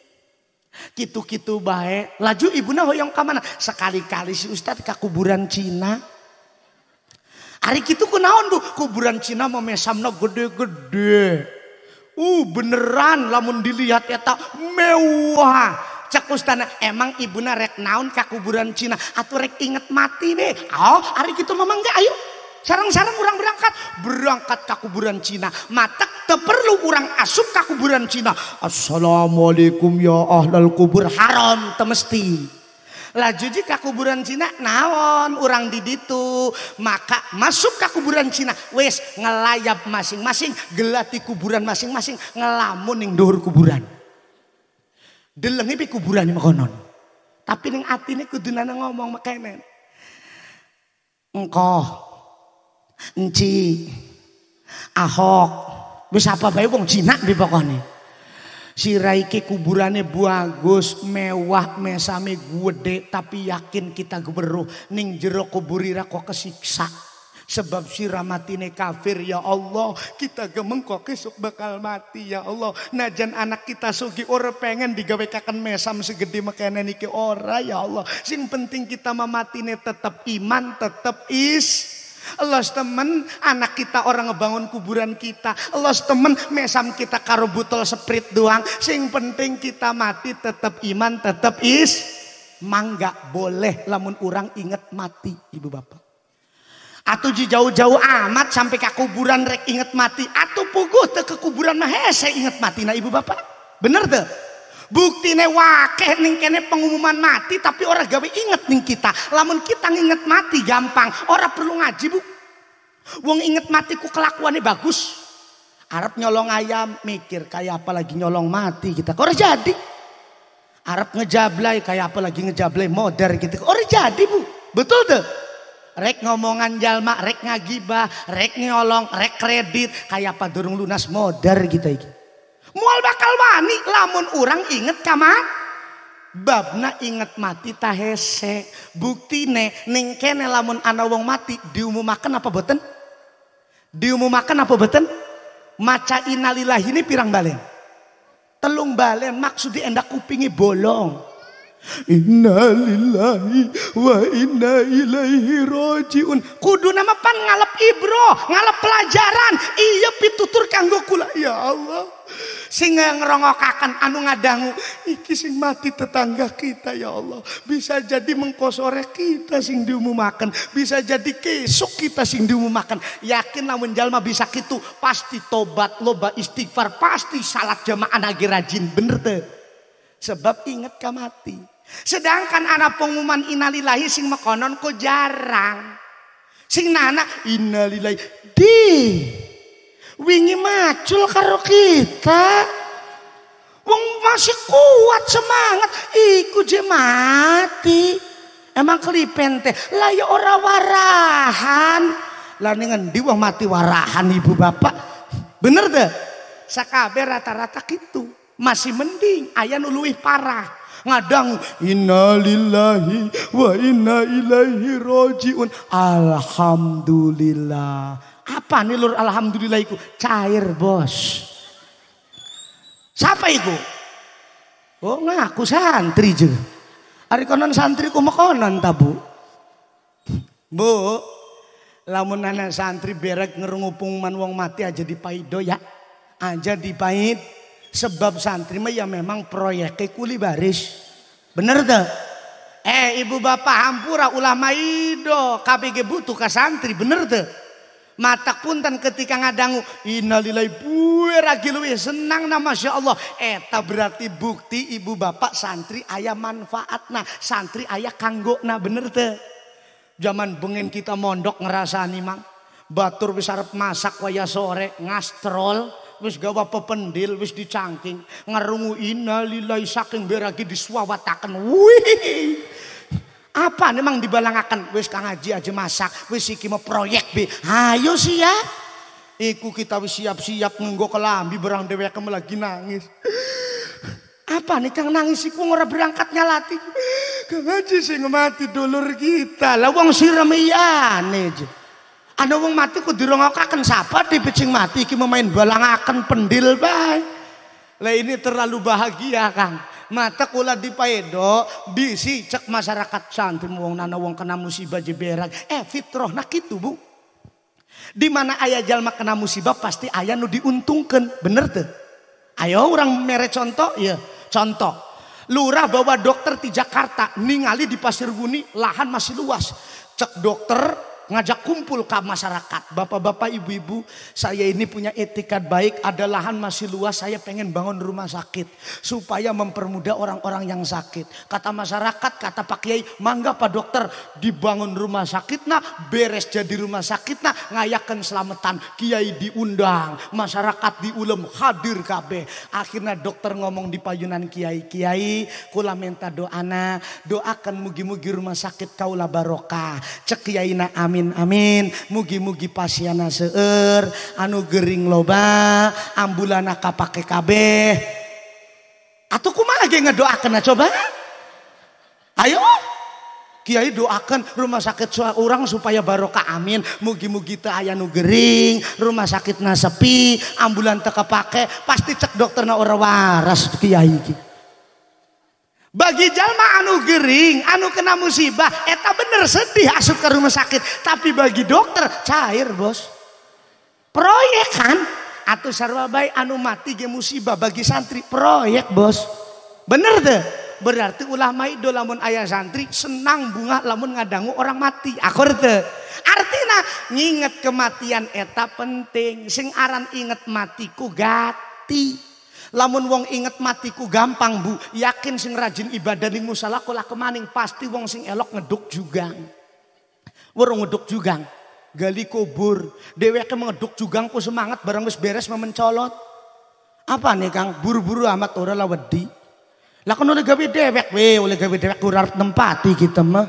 Speaker 1: Kitu-kitu baik. Laju ibu ibuna hoyong kemana. Sekali-kali si Ustadz ke kuburan Cina. Hari itu kunaon bu. Kuburan Cina mau mesamna gede-gede. Uh beneran lamun dilihat ya tak mewah cek ustana emang ibuna rek naon ke kuburan Cina atau rek inget mati be oh hari gitu memang enggak ayo sarang-sarang orang berangkat berangkat ke kuburan Cina matak teperlu orang asup ke kuburan Cina Assalamualaikum ya ahlal kubur haram temesti lajuji ke kuburan Cina naon orang diditu, maka masuk ke kuburan Cina wes ngelayap masing-masing gelati kuburan masing-masing ngelamun yang dohur kuburan Delengi pi kuburan konon. Tapi ini atine kudunane ngomong mekenen. Engkau, Enci. Ahok. bisa apa bayu wong cina di pokone. Sira iki kuburane bagus, mewah, mesame gede, tapi yakin kita geberuh ning jero kuburira kok kesiksa. Sebab siramatine kafir ya Allah. Kita gemeng kok esok bakal mati ya Allah. Najan anak kita sugi ora pengen digawekakan mesam segede makanan niki ora ya Allah. Sing penting kita mematine tetap iman, tetap is. Los temen anak kita orang ngebangun kuburan kita. Los temen mesam kita karo butol seprit doang. Sing penting kita mati tetap iman, tetap is. Mangga boleh lamun orang inget mati ibu bapak di jauh-jauh amat sampai ke kuburan rek inget mati. atau puguh te ke kuburan mah eh, saya inget mati. Nah ibu bapak bener deh. Bukti ne wakeh ning kene pengumuman mati tapi orang gawe inget ning kita. Lamun kita nginget mati gampang. Orang perlu ngaji bu. Wong inget mati ku kelakuannya bagus. Arab nyolong ayam mikir kayak apa lagi nyolong mati kita. Orang jadi. Arab ngejablay kayak apa lagi ngejablay modern gitu. Orang jadi bu. Betul deh. Rek ngomongan jalma, rek ngagibah, rek nyolong, rek kredit. Kayak apa durung lunas modar gitu. gitu. Mual bakal wani lamun orang inget kamar. Babna inget mati tahese. Bukti ne, ning kene lamun ana wong mati diumumakan apa beten? Diumumakan apa beten? Maca innalillahi ini pirang balen. Telung balen maksudnya endak kupingi bolong. Inna lillahi wa inna ilaihi rojiun. Kudu nama pan ngalep ibro, ngalep pelajaran. Iya pitutur kanggo kula. Ya Allah. Sing ngerongokakan anu ngadangu. Iki sing mati tetangga kita ya Allah. Bisa jadi mengkosore kita sing diumumakan. Bisa jadi kesuk kita sing diumumakan. Yakin lah menjalma bisa gitu. Pasti tobat, loba istighfar. Pasti salat jamaah nagi rajin. Bener tuh. Sebab ingat kamati. mati. Sedangkan anak pengumuman inalilahi sing mekonon kok jarang. Sing nana inalilahi di wingi macul karo kita. Wong masih kuat semangat, iku je mati. Emang kelipen teh, lah ya ora warahan. Lah ning ngendi wong mati warahan ibu bapak? Bener deh. Sakabe rata-rata gitu. Masih mending, ayah nuluih parah ngadang innalillahi wa inna ilaihi rojiun alhamdulillah apa nih lur alhamdulillah itu cair bos siapa itu oh ngaku santri je hari konon santri ku mekonan tabu bu lamun nana santri berek ngerungupung man wong mati aja dipaido ya aja dipait Sebab santri mah ya memang proyek kuli baris. Bener tak Eh ibu bapak hampura ulama ido KBG butuh ke santri bener tuh. Mata punten ketika ngadangu inalilai buwe ragi senang na Masya Allah. Eta eh, berarti bukti ibu bapak santri ayah manfaat nah Santri ayah kanggo nah bener tak Zaman bengen kita mondok ngerasa nih mang. Batur besar masak waya sore ngastrol wis gawa pependil wis dicangking ngerungu innalillahi saking beragi disuawatakan. wih apa memang dibalangakan, wis kang aji aja masak wis iki mau proyek be ayo sih ya, iku kita wis siap-siap nggo kelambi berang dewa kamu lagi nangis apa nih kang nangis iku ngora berangkat nyalati kang aji sih ngemati dulur kita lawang wong iya nih. Ana wong mati ku akan sapa di pecing mati iki memain akan pendil bae. Lah ini terlalu bahagia, Kang. Mata kula dipaedo cek masyarakat santri wong nana wong kena musibah jeberak. Eh fitroh nak itu, Bu. Di mana ayah jalma kena musibah pasti ayah nu diuntungkan, bener tuh. Ayo orang mere contoh, ya contoh. Lurah bawa dokter di Jakarta, ningali di Pasir Guni, lahan masih luas. Cek dokter, ngajak kumpul ke masyarakat. Bapak-bapak, ibu-ibu, saya ini punya etikat baik, ada lahan masih luas, saya pengen bangun rumah sakit. Supaya mempermudah orang-orang yang sakit. Kata masyarakat, kata Pak Kiai, mangga Pak Dokter, dibangun rumah sakit nah, beres jadi rumah sakit nah, ngayakan selamatan. Kiai diundang, masyarakat diulem, hadir KB. Akhirnya dokter ngomong di payunan Kiai, Kiai, kula minta doana, doakan mugi-mugi rumah sakit kaulah barokah. Cek Kiai na'am amin amin mugi-mugi pasiana seueur anu gering loba ambulana kapake kabeh atau kumaha lagi ngedoakan, ah, coba ayo Kiai doakan rumah sakit orang supaya barokah amin mugi-mugi teh aya nu gering rumah sakit na sepi ambulan teu kepake pasti cek dokterna ora waras Kiai bagi jalma anu Gering anu kena musibah eta bener sedih asup ke rumah sakit tapi bagi dokter cair bos proyek kan atau sarwa bayi anu mati ge musibah bagi santri proyek bos bener deh berarti ulama itu lamun ayah santri senang bunga lamun ngadangu orang mati Akur deh. artinya nginget kematian eta penting sing aran inget matiku gati Lamun wong inget matiku gampang bu. Yakin sing rajin ibadah ning musala kula kemaning pasti wong sing elok ngeduk juga. Wurung ngeduk juga. Gali kubur. Dheweke ngeduk juga aku semangat bareng wis beres memencolot. Apa nih Kang? Buru-buru amat ora lah wedi. Lah kono gawe dewek we, oleh gawe dewek kurang tempati kita mah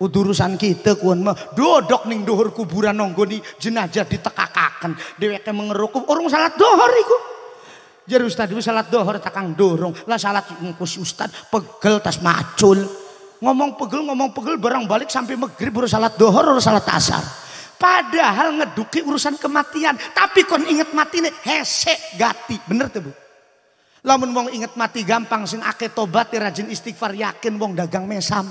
Speaker 1: urusan kita kuan mah dodok ning duhur kuburan nonggoni jenajah ditekakakan, dheweke mengerukum orang salat dohor iku jadi ustad itu salat dohor takang dorong. Lah salat ngkus ustad pegel tas macul. Ngomong pegel ngomong pegel barang balik sampai maghrib baru salat dohor baru salat asar. Padahal ngeduki urusan kematian. Tapi kon inget mati nih hesek gati. Bener tuh bu. Lamun wong inget mati gampang sing ake tobat rajin istighfar yakin wong dagang mesam.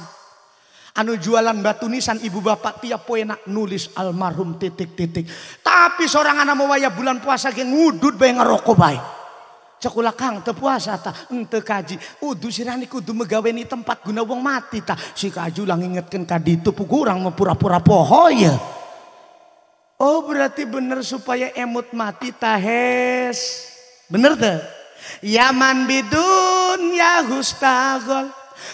Speaker 1: Anu jualan batu nisan ibu bapak tiap nak nulis almarhum titik-titik. Tapi seorang anak mewaya bulan puasa geng ngudut bayang ngerokok baik cekula tepuasa ta ente kaji udu sirani kudu megaweni tempat guna wong mati ta si kaju lah ngingetkeun ka ditu pugurang mepura-pura poho ya oh berarti bener supaya emut mati hes. bener teh Yaman bidun ya Gustagol.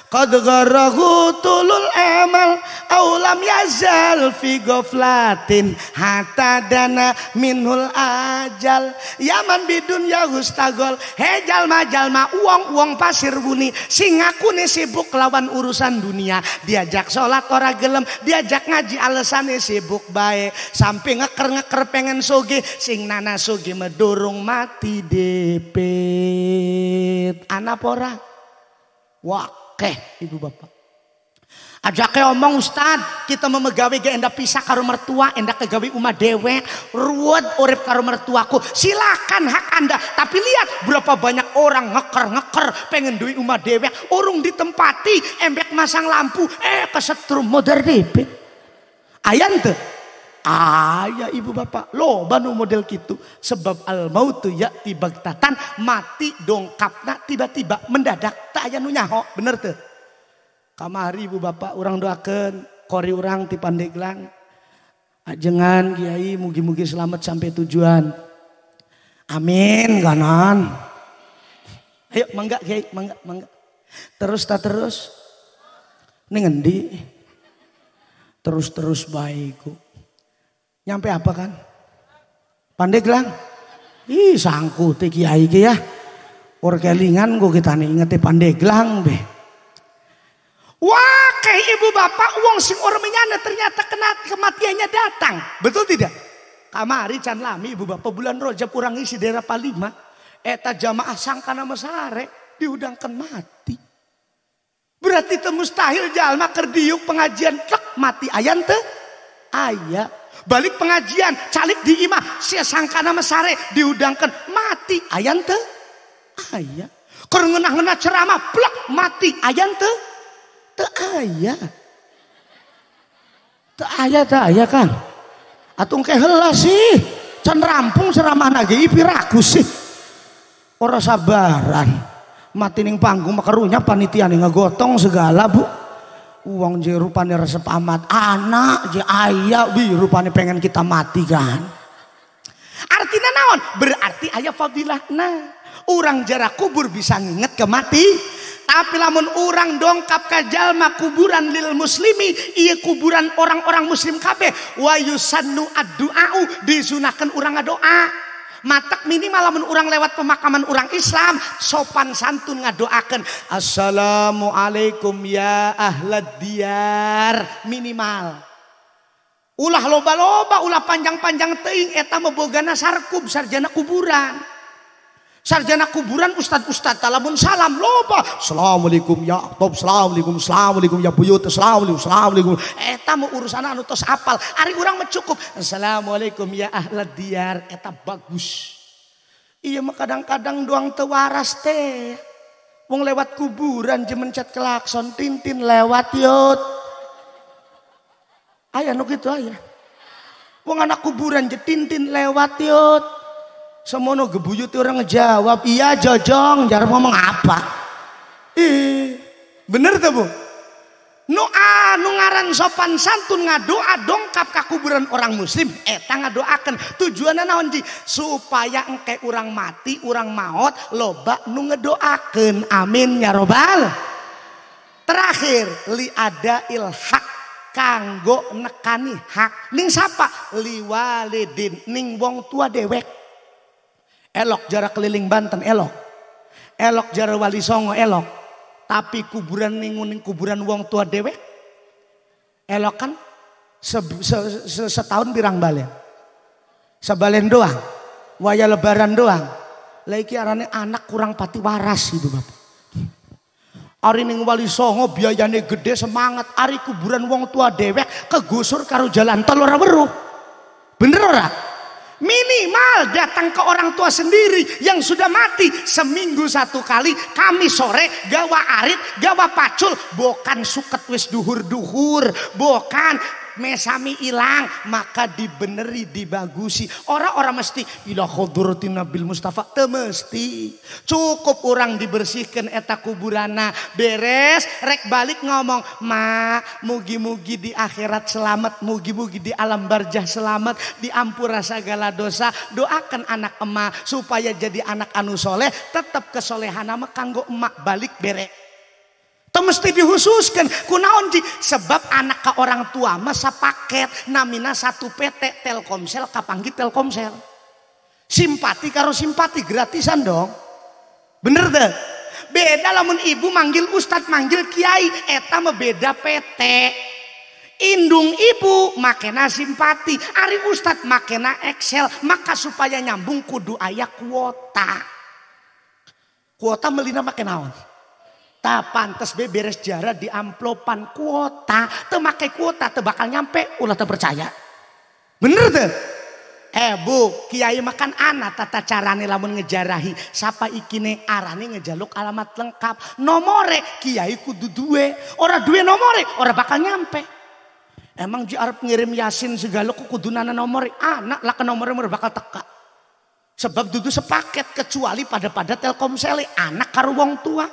Speaker 1: Qad gharahu tulul amal Aw lam yazal fi goflatin Hatta dana minhul ajal Yaman bidun ya hustagol Hejal majal ma uang uang pasir buni Singakuni sibuk lawan urusan dunia Diajak sholat ora gelem Diajak ngaji alasannya sibuk baik Sampai ngeker-ngeker pengen sogi, Sing nana sogi medurung mati depet Anak ora Wak Oke, ibu bapak. ke omong Ustad, kita memegawi ge enda pisah karo mertua, enda kegawi umah dewe, ruwet urip karo mertuaku. Silakan hak Anda, tapi lihat berapa banyak orang ngeker-ngeker pengen duit umah dewe, urung ditempati, embek masang lampu, eh kesetrum modern bebek. Ayan tuh. Ayah ibu bapak, lo banu model gitu. Sebab al mautu tiba-tatan mati dongkapna tiba-tiba mendadak tak ayah nunya nyaho, bener tuh. Kamari ibu bapak orang doakan, kori orang di pandeglang. Ajengan kiai mugi-mugi selamat sampai tujuan. Amin kanan. Ayo mangga kiai, mangga mangga. Terus tak terus. Ini ngendi. Terus-terus baik kok. Nyampe apa kan? Pandeglang. Ih sangkut kiai ki ya. kelingan gue kita nih ingetnya Pandeglang be. Wah kayak ibu bapak uang sing orang menyana ternyata kena kematiannya datang. Betul tidak? Kamari can lami ibu bapak bulan roja kurang isi daerah palima. Eta jamaah sangkana mesare diudangkan mati. Berarti temustahil mustahil jalma kerdiuk pengajian tek mati ayante teh. Ayah balik pengajian calik di imah sia nama sare diudangkan mati ayante ayah aya ngena ngeunah ceramah plak mati ayante te ayah te ayah te ayah kan atung engkeh sih can rampung ceramah nage ragu sih orang sabaran mati ning panggung makarunya panitia nih ngegotong segala bu Uang je rupane resep amat. Anak je ayah bi rupane pengen kita mati kan. Artinya naon? Berarti ayah fadilah. Nah, orang jarak kubur bisa nginget ke mati. Tapi lamun orang dongkap ke jalma kuburan lil muslimi, iya kuburan orang-orang muslim kape. Wa yusannu ad disunahkan orang ngadoa matak minimal lamun orang lewat pemakaman orang Islam sopan santun ngadoakan Assalamualaikum ya ahlad diyar minimal ulah loba-loba ulah panjang-panjang teing eta mebogana sarkub sarjana kuburan Sarjana kuburan ustad-ustad talamun salam loba. Assalamualaikum ya top, assalamualaikum, assalamualaikum ya buyut, assalamualaikum, assalamualaikum. eh tamu urusan anu tos apal. Hari kurang mencukup. Assalamualaikum ya ahlad diar. Eta bagus. Iya mah kadang-kadang doang tewaras teh. Wong lewat kuburan jemencet kelakson tintin lewat yot. Ayah nuk itu ayah. Wong anak kuburan jetintin lewat yot. Semono gebuyut orang ngejawab, iya jojong, jarang ngomong apa. Ih, bener tuh bu. Nu nu ngaran sopan santun ngadoa dongkap ke kuburan orang muslim Eh ngadoakeun tujuannya naon ji supaya engke orang mati orang maut loba nu ngedoakan amin ya robbal terakhir li ada ilhak kanggo nekani hak ning sapa liwalidin ning wong tua dewek Elok jarak keliling Banten elok. Elok jarak Wali Songo elok. Tapi kuburan ninguning kuburan wong tua dewe. Elok kan se, se, se, setahun pirang balen. Sebalen doang. Waya lebaran doang. Lagi arane anak kurang pati waras gitu Bapak. Ari ning Wali Songo biayane gede semangat. Ari kuburan wong tua dewek kegusur karo jalan ora weruh. Bener ora? Minimal datang ke orang tua sendiri yang sudah mati seminggu satu kali kami sore gawa arit gawa pacul bukan suket wis duhur-duhur bukan mesami hilang maka dibeneri dibagusi orang-orang mesti ila khudratin nabil mustafa temesti cukup orang dibersihkan eta kuburana beres rek balik ngomong ma mugi-mugi di akhirat selamat mugi-mugi di alam barjah selamat diampura segala dosa doakan anak emak supaya jadi anak anu soleh tetap kesolehan nama kanggo emak balik beres mesti dihususkan kunaon ji sebab anak ke orang tua masa paket namina satu PT Telkomsel kapanggi Telkomsel simpati karo simpati gratisan dong bener deh beda lamun ibu manggil ustad manggil kiai eta beda PT Indung ibu makena simpati, ari ustad makena excel, maka supaya nyambung kudu ayah kuota. Kuota melina makin naon Tak pantas be beres jarak di amplopan kuota. Temakai kuota, te nyampe. Ulah terpercaya. Bener tuh. Eh bu, kiai makan anak tata carane lamun ngejarahi. Sapa ikine arane ngejaluk alamat lengkap. Nomore kiai kudu duwe. Ora duwe nomore, ora bakal nyampe. Emang ji Arab ngirim yasin segala kudu nana nomore. Anak lah ke nomore mer bakal teka. Sebab duduk sepaket kecuali pada pada telkomsel anak karo wong tua.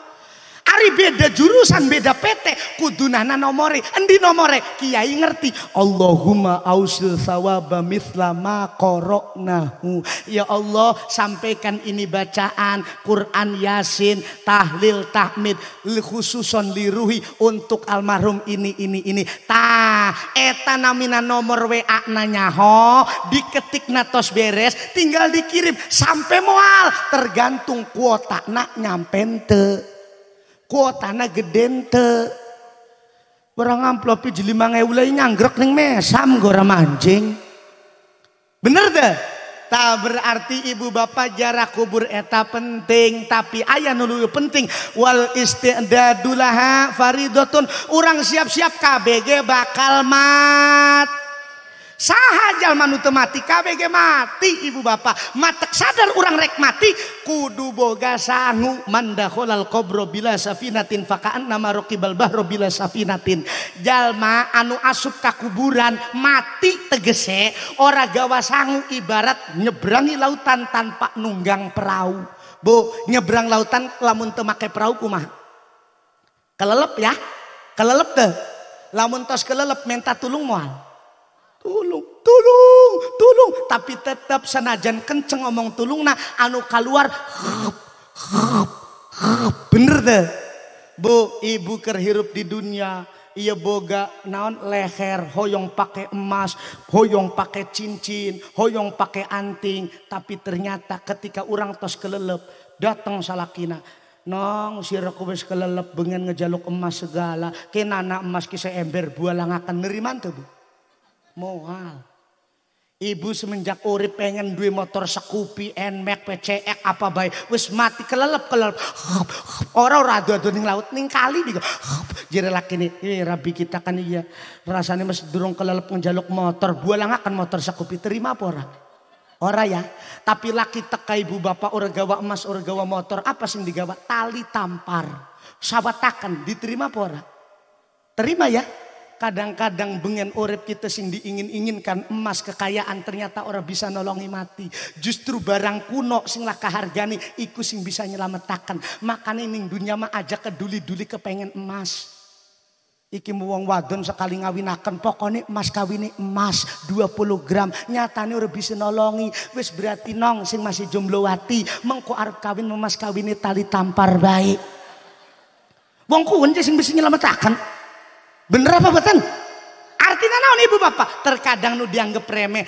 Speaker 1: Ari beda jurusan, beda PT, kudunana nomore, endi nomore, kiai ngerti. Allahumma ausil sawaba mithla ma koroknahu. Ya Allah, sampaikan ini bacaan Quran Yasin, tahlil tahmid, khususon liruhi untuk almarhum ini ini ini. Ta eta namina nomor WA nanya ho, diketik natos beres, tinggal dikirim sampai moal, tergantung kuota nak nyampe kuotana gede orang barang amplop di lima ngewulai nyanggrek neng mesam gora mancing bener deh tak berarti ibu bapak jarak kubur eta penting tapi ayah nulu penting wal istidadulaha faridotun orang siap-siap KBG bakal mat sahjal mati, KBG mati ibu bapak matak sadar orang rek mati kudu boga sangu mandaholal kobra bila safinatin fakaan nama rokibal bahro bila safinatin jalma anu asup kuburan mati tegese ora gawa sangu ibarat nyebrangi lautan tanpa nunggang perahu bo nyebrang lautan lamun temake perahu kumah kelelep ya kelelep deh lamun tos kelelep minta tulung mual tulung tulung tapi tetap senajan kenceng ngomong tulung nah anu keluar hup, hup, hup. bener deh bu ibu kerhirup di dunia Iya boga naon leher hoyong pakai emas, hoyong pakai cincin, hoyong pakai anting, tapi ternyata ketika orang tos kelelep datang salakina Nong si rekubes kelelep bengen ngejaluk emas segala. Kena anak emas kisah ember buah akan ngeri tuh, Bu. mohal Ibu semenjak urip pengen duit motor Scoopy, Nmax, PCX apa baik, wis mati kelelep kelelep. Orang radu adu ning laut ning kali jadi laki ini. eh iya, ya, rabi kita kan iya Rasanya masih durung kelelep menjaluk motor. akan motor Scoopy terima apa ora? Orang ya, tapi laki teka ibu bapak orang gawa emas orang gawa motor apa sih digawa tali tampar. Sabatakan diterima apa orang? Terima ya. Kadang-kadang bengen urip kita sing diingin-inginkan emas kekayaan ternyata orang bisa nolongi mati. Justru barang kuno sing laka hargani iku sing bisa nyelametakan. Makanya ning dunia mah aja keduli-duli kepengen emas. Iki wong wadon sekali ngawinaken pokoknya emas kawini emas 20 gram nyatane ora bisa nolongi wis berarti nong sing masih jomblo wati mengko arep kawin memas kawini tali tampar baik. Wong kunci sing bisa nyelametakan. Bener apa Batan? Artinya naon ibu bapak? Terkadang nu dianggap remeh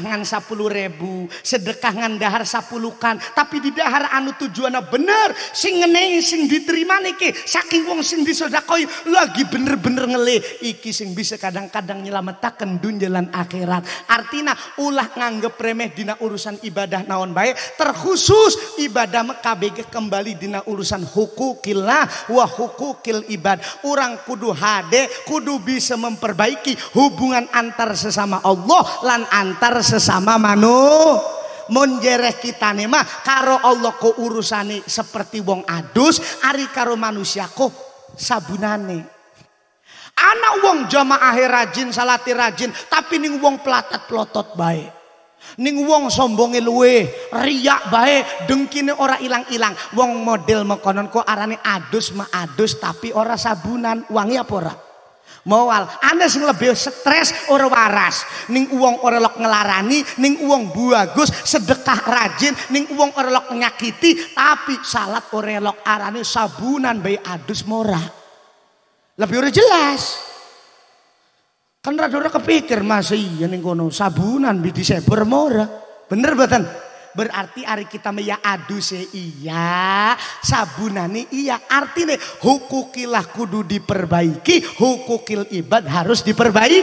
Speaker 1: ngan 10 ribu, sedekah ngan dahar sapulukan, tapi di dahar anu tujuannya bener, sing ngenei sing diterima niki, saking wong sing disodakoi lagi bener-bener ngele, iki sing bisa kadang-kadang nyelamatakan dunjalan akhirat. Artinya ulah nganggep remeh dina urusan ibadah naon baik, terkhusus ibadah KBG kembali dina urusan hukukillah wa hukukil ibad. Orang kudu hade, kudu bisa memperbaiki hubungan antar sesama Allah lan antar sesama manusia menjereh kita nih mah karo Allah ko urusane seperti wong adus ari karo manusia ko sabunane anak wong jamaah rajin salati rajin tapi ning wong pelatat pelotot baik Ning wong sombonge luwe, riak bae, dengkine ora ilang-ilang. Wong model mekonon ko arane adus ma adus tapi ora sabunan, wangi apa ora? Mawal, anes lebih stres ora waras. Ning uang ora lok ngelarani, ning uang buagus sedekah rajin, ning uang ora lok nyakiti, tapi salat ora lok arani sabunan bayi adus mora. Lebih ora jelas. Kan rada kepikir masih ya ning kono sabunan bidi sebor mora. Bener boten? berarti hari kita meya adu se iya sabunani iya artinya hukukilah kudu diperbaiki hukukil ibad harus diperbaiki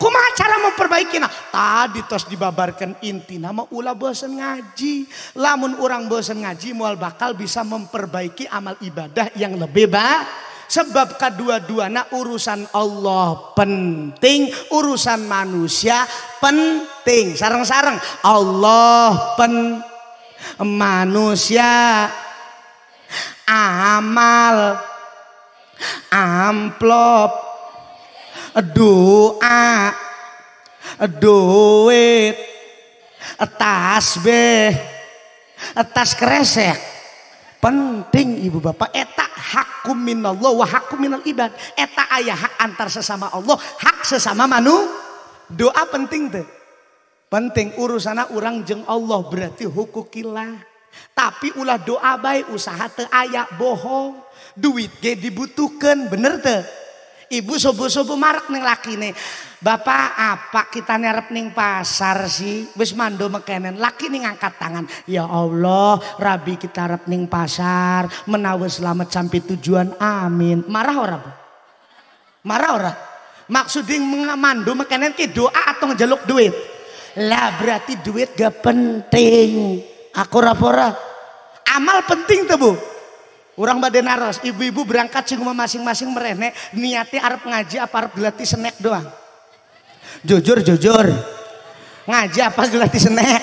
Speaker 1: kuma cara memperbaiki nah tadi tos dibabarkan inti nama ulah bosen ngaji lamun orang bosen ngaji mual bakal bisa memperbaiki amal ibadah yang lebih baik Sebab kedua-duanya urusan Allah penting, urusan manusia penting. Sarang-sarang Allah pen manusia amal amplop doa duit tasbih tas kresek penting ibu bapak etak hakum minallah wa hakum minal ibad. Eta ayah hak antar sesama Allah, hak sesama manu. Doa penting tuh. Penting urusana orang jeng Allah berarti hukukilah. Tapi ulah doa baik usaha te ayah bohong. Duit ge dibutuhkan bener te. Ibu sobo-sobo marak neng laki nih. Bapak apa kita nerep ning pasar sih? Wis mando mekenen. Laki nih ngangkat tangan. Ya Allah, rabi kita rep ning pasar. Menawa selamat sampai tujuan. Amin. Marah ora, Bu? Marah ora? Maksuding mando mekenen ki doa atau ngejaluk duit. Lah berarti duit gak penting. Aku rapora. Amal penting tuh, Bu. Orang badai naros, ibu-ibu berangkat cuma masing-masing merene, niatnya arep ngaji apa arep dilatih snack doang jujur jujur ngaji apa gratis senek,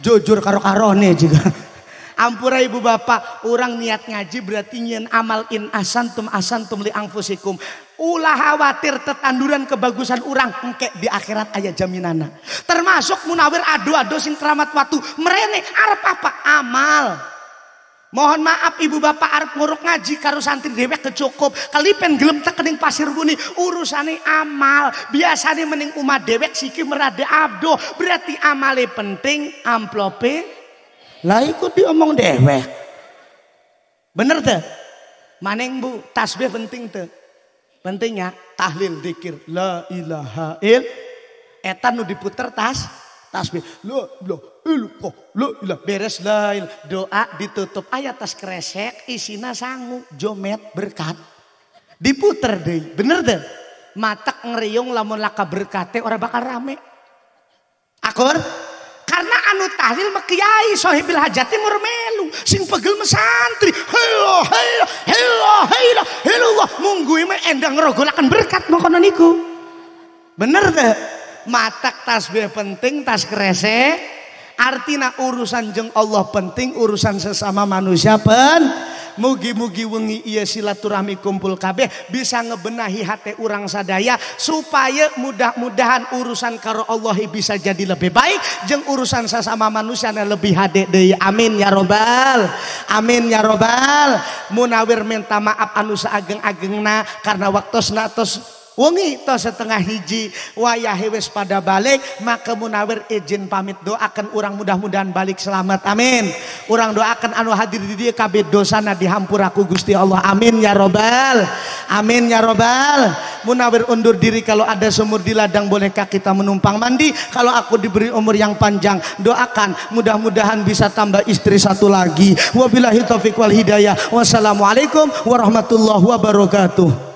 Speaker 1: jujur karo karo nih juga [laughs] Ampura ibu bapak, orang niat ngaji berarti nyen amal in asantum asantum li angfusikum. Ulah khawatir tetanduran kebagusan orang engke di akhirat ayat jaminana. Termasuk munawir adu-adu sing keramat watu merene arep apa amal. Mohon maaf ibu bapak arep nguruk ngaji karo santri dewek kecukup. Kalipen gelem tekening pasir buni urusane amal. Biasane mending umat dewek siki merade abdo. Berarti amale penting amplope. Lah ikut diomong dewek. Bener tuh. maneng bu tasbih penting tuh. Pentingnya tahlil dikir la ilaha il. Etan nu diputer tas tasbih. Lo, lo, lo, lo, lo. Beres lah Doa ditutup. Ayat tas kresek isina sangu. Jomet berkat. Diputer deh. Bener deh. Matak ngeriung lamun laka berkate orang bakal rame. Akur? Karena anu tahlil mekiyai sohibil hajati murmelu. Sing pegel mesantri. hello hello hello hello hello Munggui me endang rogolakan berkat mengkonon niku. Bener deh matak tasbih penting tas krese artinya urusan jeng Allah penting urusan sesama manusia pen mugi-mugi wengi iya silaturahmi kumpul kabeh bisa ngebenahi hati orang sadaya supaya mudah-mudahan urusan karo Allah bisa jadi lebih baik jeng urusan sesama manusia lebih hade amin ya robbal amin ya robbal munawir minta maaf anu saageng-agengna karena waktu tos Wengi to setengah hiji wayah wis pada balik maka munawir izin pamit doakan orang mudah-mudahan balik selamat amin. Orang doakan anu hadir di dia dosa na dihampur aku Gusti Allah amin ya robbal amin ya robbal. Munawir undur diri kalau ada sumur di ladang bolehkah kita menumpang mandi kalau aku diberi umur yang panjang doakan mudah-mudahan bisa tambah istri satu lagi. Wabillahi taufiq wal hidayah. Wassalamualaikum warahmatullahi wabarakatuh.